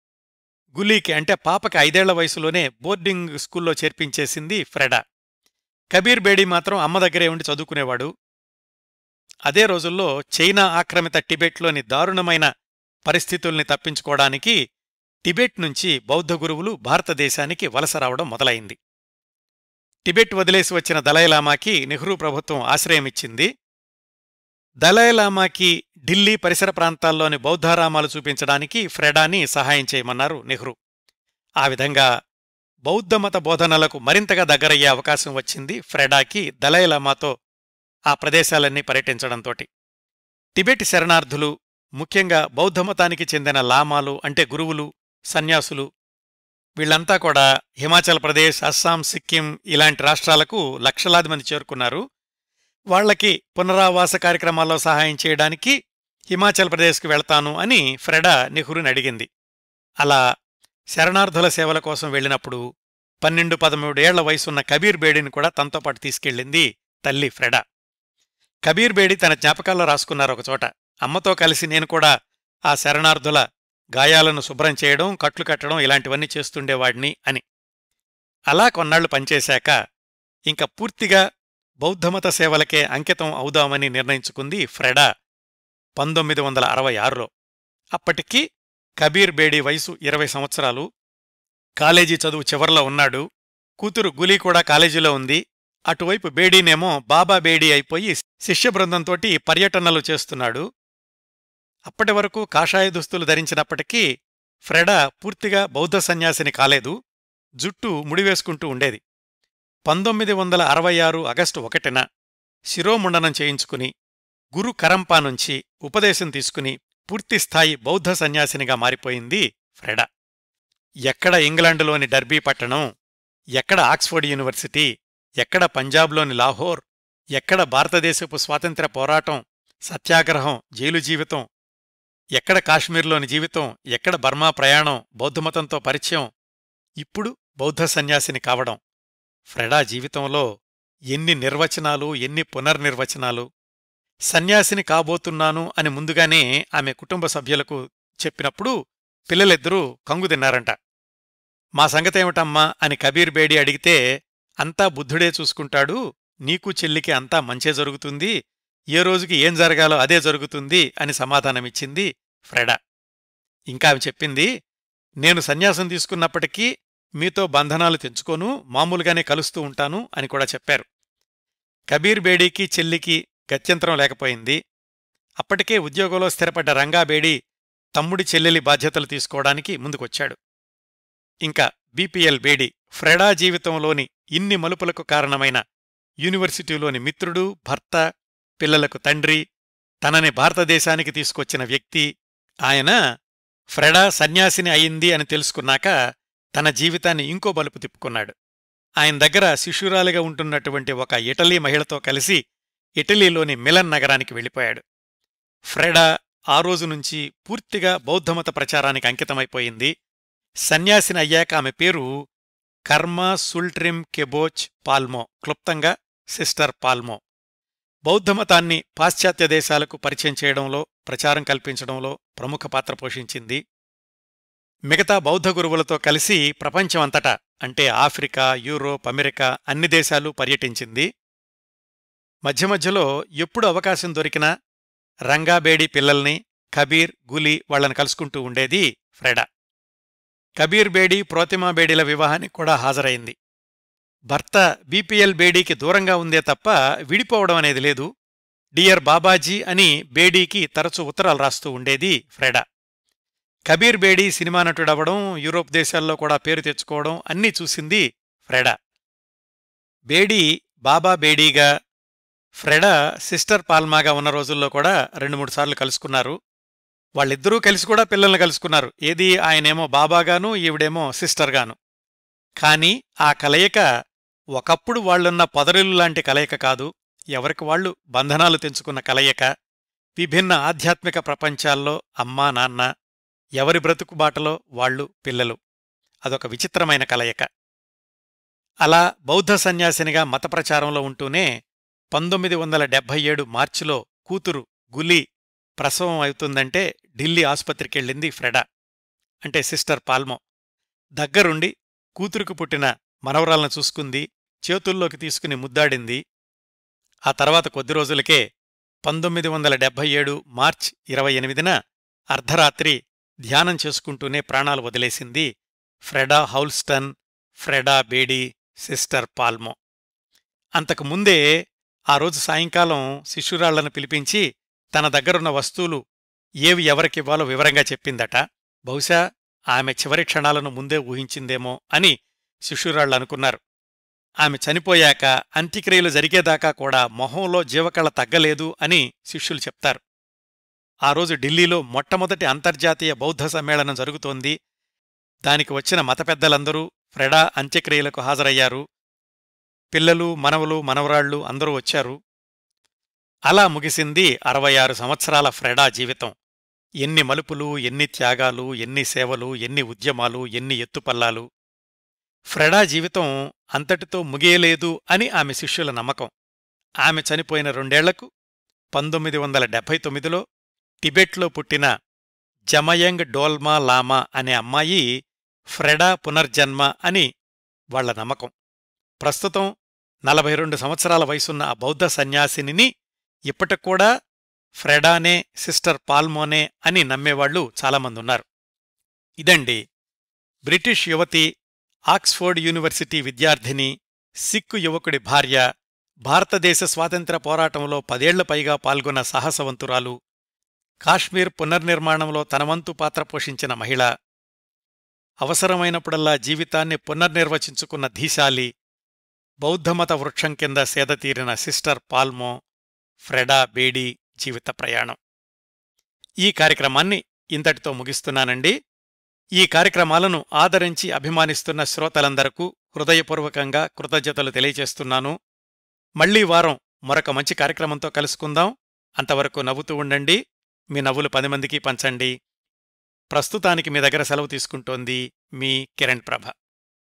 S1: గులీకి అంటే పాపకి ఐదేళ్ల వయసులోనే బోర్డింగ్ స్కూల్లో చేర్పించేసింది ఫ్రెడా కబీర్ బేడీ మాత్రం అమ్మ దగ్గరే ఉండి చదువుకునేవాడు అదే రోజుల్లో చైనా ఆక్రమిత టిబెట్లోని దారుణమైన పరిస్థితుల్ని తప్పించుకోవడానికి టిబెట్ నుంచి బౌద్ధ గురువులు భారతదేశానికి వలస రావడం మొదలైంది టిబెట్ వదిలేసి వచ్చిన దలైలామాకి నెహ్రూ ప్రభుత్వం ఆశ్రయమిచ్చింది దలైలామాకి ఢిల్లీ పరిసర ప్రాంతాల్లోని బౌద్ధారామాలు చూపించడానికి ఫ్రెడాని సహాయం చేయమన్నారు నెహ్రూ ఆ విధంగా బౌద్ధమత బోధనలకు మరింతగా దగ్గరయ్యే అవకాశం వచ్చింది ఫ్రెడాకి దలైలామాతో ఆ ప్రదేశాలన్నీ పర్యటించడంతో టిబెట్ శరణార్థులు ముఖ్యంగా బౌద్ధమతానికి చెందిన లామాలు అంటే గురువులు సన్యాసులు వీళ్లంతా కూడా హిమాచల్ ప్రదేశ్ అస్సాం సిక్కిం ఇలాంటి రాష్ట్రాలకు లక్షలాది మంది చేరుకున్నారు వాళ్లకి పునరావాస కార్యక్రమాల్లో సహాయం చేయడానికి హిమాచల్ ప్రదేశ్కి వెళ్తాను అని ఫ్రెడా నెహ్రూని అడిగింది అలా శరణార్థుల సేవల కోసం వెళ్ళినప్పుడు పన్నెండు పదమూడేళ్ల వయసున్న కబీర్ బేడిని కూడా తనతో పాటు తీసుకెళ్ళింది తల్లి ఫ్రెడా కబీర్ బేడి తన జ్ఞాపకాల్లో రాసుకున్నారు ఒకచోట అమ్మతో కలిసి నేను కూడా ఆ శరణార్థుల గాయాలను శుభ్రం చేయడం కట్లు కట్టడం ఇలాంటివన్నీ చేస్తుండేవాడిని అని అలా కొన్నాళ్లు పనిచేశాక ఇంకా పూర్తిగా బౌద్ధమత సేవలకే అంకితం అవుదామని నిర్ణయించుకుంది ఫ్రెడా పంతొమ్మిది వందల అరవై ఆరులో అప్పటికి కబీర్ బేడి వయసు ఇరవై సంవత్సరాలు కాలేజీ చదువు చివర్లో ఉన్నాడు కూతురు గులీ కూడా కాలేజీలో ఉంది అటువైపు బేడీనేమో బాబా బేడీ అయిపోయి శిష్య పర్యటనలు చేస్తున్నాడు అప్పటి వరకు కాషాయ దుస్తులు ధరించినప్పటికీ ఫ్రెడా పూర్తిగా బౌద్ధ సన్యాసిని కాలేదు జుట్టు ముడివేసుకుంటూ ఉండేది పంతొమ్మిది వందల అరవై ఆరు ఆగస్టు ఒకటిన శిరోముండనం చేయించుకుని గురు కరంపా నుంచి ఉపదేశం తీసుకుని పూర్తిస్థాయి బౌద్ధ సన్యాసినిగా మారిపోయింది ఫ్రెడా ఎక్కడ ఇంగ్లాండులోని డర్బీ పట్టణం ఎక్కడ ఆక్స్ఫోర్డ్ యూనివర్సిటీ ఎక్కడ పంజాబ్లోని లాహోర్ ఎక్కడ భారతదేశపు స్వాతంత్ర్య పోరాటం సత్యాగ్రహం జైలు జీవితం ఎక్కడ కాశ్మీర్లోని జీవితం ఎక్కడ బర్మా ప్రయాణం బౌద్ధమతంతో పరిచయం ఇప్పుడు బౌద్ధ సన్యాసిని కావడం ఫ్రెడా జీవితంలో ఎన్ని నిర్వచనాలు ఎన్ని పునర్నిర్వచనాలు సన్యాసిని కాబోతున్నాను అని ముందుగానే ఆమె కుటుంబ సభ్యులకు చెప్పినప్పుడు పిల్లలిద్దరూ కంగుదిన్నారంట మా సంగతేమిటమ్మా అని కబీర్ బేడి అడిగితే అంతా బుద్ధుడే చూసుకుంటాడు నీకు చెల్లికి అంతా మంచే జరుగుతుంది ఏ రోజుకి ఏం జరగాలో అదే జరుగుతుంది అని సమాధానమిచ్చింది ఫ్రెడా ఇంకా ఆమె చెప్పింది నేను సన్యాసం తీసుకున్నప్పటికీ మీతో బంధనాలు తెంచుకోను మామూలుగానే కలుస్తూ ఉంటాను అని కూడా చెప్పారు కబీర్ బేడీకి చెల్లికి గత్యంతరం లేకపోయింది అప్పటికే ఉద్యోగంలో స్థిరపడ్డ రంగాబేడి తమ్ముడి చెల్లెలి బాధ్యతలు తీసుకోవడానికి ముందుకొచ్చాడు ఇంకా బీపీఎల్ బేడీ ఫ్రెడా జీవితంలోని ఇన్ని మలుపులకు కారణమైన యూనివర్సిటీలోని మిత్రుడు భర్త పిల్లలకు తండ్రి తనని భారతదేశానికి తీసుకొచ్చిన వ్యక్తి ఆయన ఫ్రెడా సన్యాసిని అయింది అని తెలుసుకున్నాక తన జీవితాన్ని ఇంకో బలుపు తిప్పుకున్నాడు ఆయన దగ్గర శిష్యురాలిగా ఉంటున్నటువంటి ఒక ఇటలీ మహిళతో కలిసి ఇటలీలోని మిలన్ నగరానికి వెళ్ళిపోయాడు ఫ్రెడా ఆ రోజు నుంచి పూర్తిగా బౌద్ధమత ప్రచారానికి అంకితమైపోయింది సన్యాసిని అయ్యాక ఆమె పేరు కర్మ సుల్ట్రిమ్ కెబోచ్ పాల్మో క్లుప్తంగా సిస్టర్ పాల్మో బౌద్ధమతాన్ని పాశ్చాత్య దేశాలకు పరిచయం చేయడంలో ప్రచారం కల్పించడంలో ప్రముఖ పాత్ర పోషించింది మిగతా బౌద్ధ గురువులతో కలిసి ప్రపంచమంతటా అంటే ఆఫ్రికా యూరోప్ అమెరికా అన్ని దేశాలు పర్యటించింది మధ్య మధ్యలో ఎప్పుడు అవకాశం దొరికినా రంగాబేడి పిల్లల్ని కబీర్ గులి వాళ్లను కలుసుకుంటూ ఉండేది ఫ్రెడా కబీర్ బేడీ ప్రోతిమా బేడీల వివాహానికి కూడా హాజరైంది భర్త బీపీఎల్ బేడీకి దూరంగా ఉందే తప్ప విడిపోవడం అనేది లేదు డియర్ బాబాజీ అని బేడీకి తరచూ ఉత్తరాలు రాస్తూ ఉండేది ఫ్రెడా కబీర్ బేడీ సినిమా నటుడవడం యూరోప్ దేశాల్లో కూడా పేరు తెచ్చుకోవడం అన్నీ చూసింది ఫ్రెడా బేడీ బాబా బేడీగా ఫ్రెడా సిస్టర్ పాల్మాగా ఉన్న రోజుల్లో కూడా రెండు మూడు సార్లు కలుసుకున్నారు వాళ్ళిద్దరూ కలిసి కూడా పిల్లల్ని కలుసుకున్నారు ఏది ఆయనేమో బాబాగాను ఈవిడేమో సిస్టర్గాను కాని ఆ కలయిక ఒకప్పుడు వాళ్లున్న పొదరిల్లు లాంటి కలయిక కాదు ఎవరికి వాళ్లు బంధనాలు తెంచుకున్న కలయిక విభిన్న ఆధ్యాత్మిక ప్రపంచాల్లో అమ్మా నాన్న ఎవరి బ్రతుకుబాటలో వాళ్ళు పిల్లలు అదొక విచిత్రమైన కలయిక అలా బౌద్ధ సన్యాసినిగా మతప్రచారంలో ఉంటూనే పంతొమ్మిది వందల డెబ్భై ఏడు మార్చిలో కూతురు గులీ ప్రసవం అవుతుందంటే ఢిల్లీ ఆసుపత్రికి వెళ్ళింది ఫ్రెడా అంటే సిస్టర్ పాల్మో దగ్గరుండి కూతురుకు పుట్టిన మనవరాలను చూసుకుంది చేతుల్లోకి తీసుకుని ముద్దాడింది ఆ తర్వాత కొద్ది రోజులకే పంతొమ్మిది వందల డెబ్భై ఏడు మార్చ్ ఇరవై ఎనిమిదిన అర్ధరాత్రి ధ్యానం చేసుకుంటూనే ప్రాణాలు వదిలేసింది Freda Houlston Freda Bedi sister Palmo అంతకుముందే ఆ రోజు సాయంకాలం శిష్యురాళ్లను పిలిపించి తన దగ్గరున్న వస్తువులు ఏవి ఎవరికివ్వాలో వివరంగా చెప్పిందట బహుశా ఆమె చివరి క్షణాలను ముందే ఊహించిందేమో అని అనుకున్నారు ఆమె చనిపోయాక అంత్యక్రియలు జరిగేదాకా కూడా మొహంలో జీవకళ తగ్గలేదు అని శిష్యులు చెప్తారు ఆ రోజు ఢిల్లీలో మొట్టమొదటి అంతర్జాతీయ బౌద్ధ సమ్మేళనం జరుగుతోంది దానికి వచ్చిన మత పెద్దలందరూ ఫ్రెడా అంత్యక్రియలకు హాజరయ్యారు పిల్లలు మనవలు మనవరాళ్లు అందరూ వచ్చారు అలా ముగిసింది అరవై ఆరు సంవత్సరాల ఫ్రెడా జీవితం ఎన్ని మలుపులు ఎన్ని త్యాగాలు ఎన్ని సేవలు ఎన్ని ఉద్యమాలు ఎన్ని ఎత్తుపల్లాలు ఫ్రెడా జీవితం అంతటితో ముగియలేదు అని ఆమె శిష్యుల నమ్మకం ఆమె చనిపోయిన రెండేళ్లకు పంతొమ్మిది వందల డెబ్బై తొమ్మిదిలో టిబెట్లో పుట్టిన జమయంగ్ డోల్మా లామా అనే అమ్మాయి ఫ్రెడా పునర్జన్మ అని వాళ్ల నమ్మకం ప్రస్తుతం నలభై రెండు సంవత్సరాల వయసున్న ఆ బౌద్ధ సన్యాసిని ఇప్పటికూడా ఫ్రెడానే సిస్టర్ పాల్మోనే అని నమ్మేవాళ్లు చాలామంది ఉన్నారు ఇదండి బ్రిటిష్ యువతి ఆక్స్ఫోర్డ్ యూనివర్సిటీ విద్యార్థిని సిక్కు యువకుడి భార్య భారతదేశ స్వాతంత్ర పోరాటంలో పదేళ్ల పైగా పాల్గొన్న సాహసవంతురాలు కాశ్మీర్ పునర్నిర్మాణంలో తనవంతు పాత్ర పోషించిన మహిళ అవసరమైనప్పుడల్లా జీవితాన్ని పునర్నిర్వచించుకున్న ధీశాలి బౌద్ధమత వృక్షం కింద సేదతీరిన సిస్టర్ పాల్మో ఫ్రెడా బేడీ జీవిత ప్రయాణం ఈ కార్యక్రమాన్ని ఇంతటితో ముగిస్తున్నానండి ఈ కార్యక్రమాలను ఆదరించి అభిమానిస్తున్న శ్రోతలందరకు హృదయపూర్వకంగా కృతజ్ఞతలు తెలియచేస్తున్నాను మళ్లీ వారం మరొక మంచి కార్యక్రమంతో కలుసుకుందాం అంతవరకు నవ్వుతూ ఉండండి మీ నవ్వులు పది మందికి పంచండి ప్రస్తుతానికి మీ దగ్గర సెలవు తీసుకుంటోంది మీ కిరణ్ ప్రభ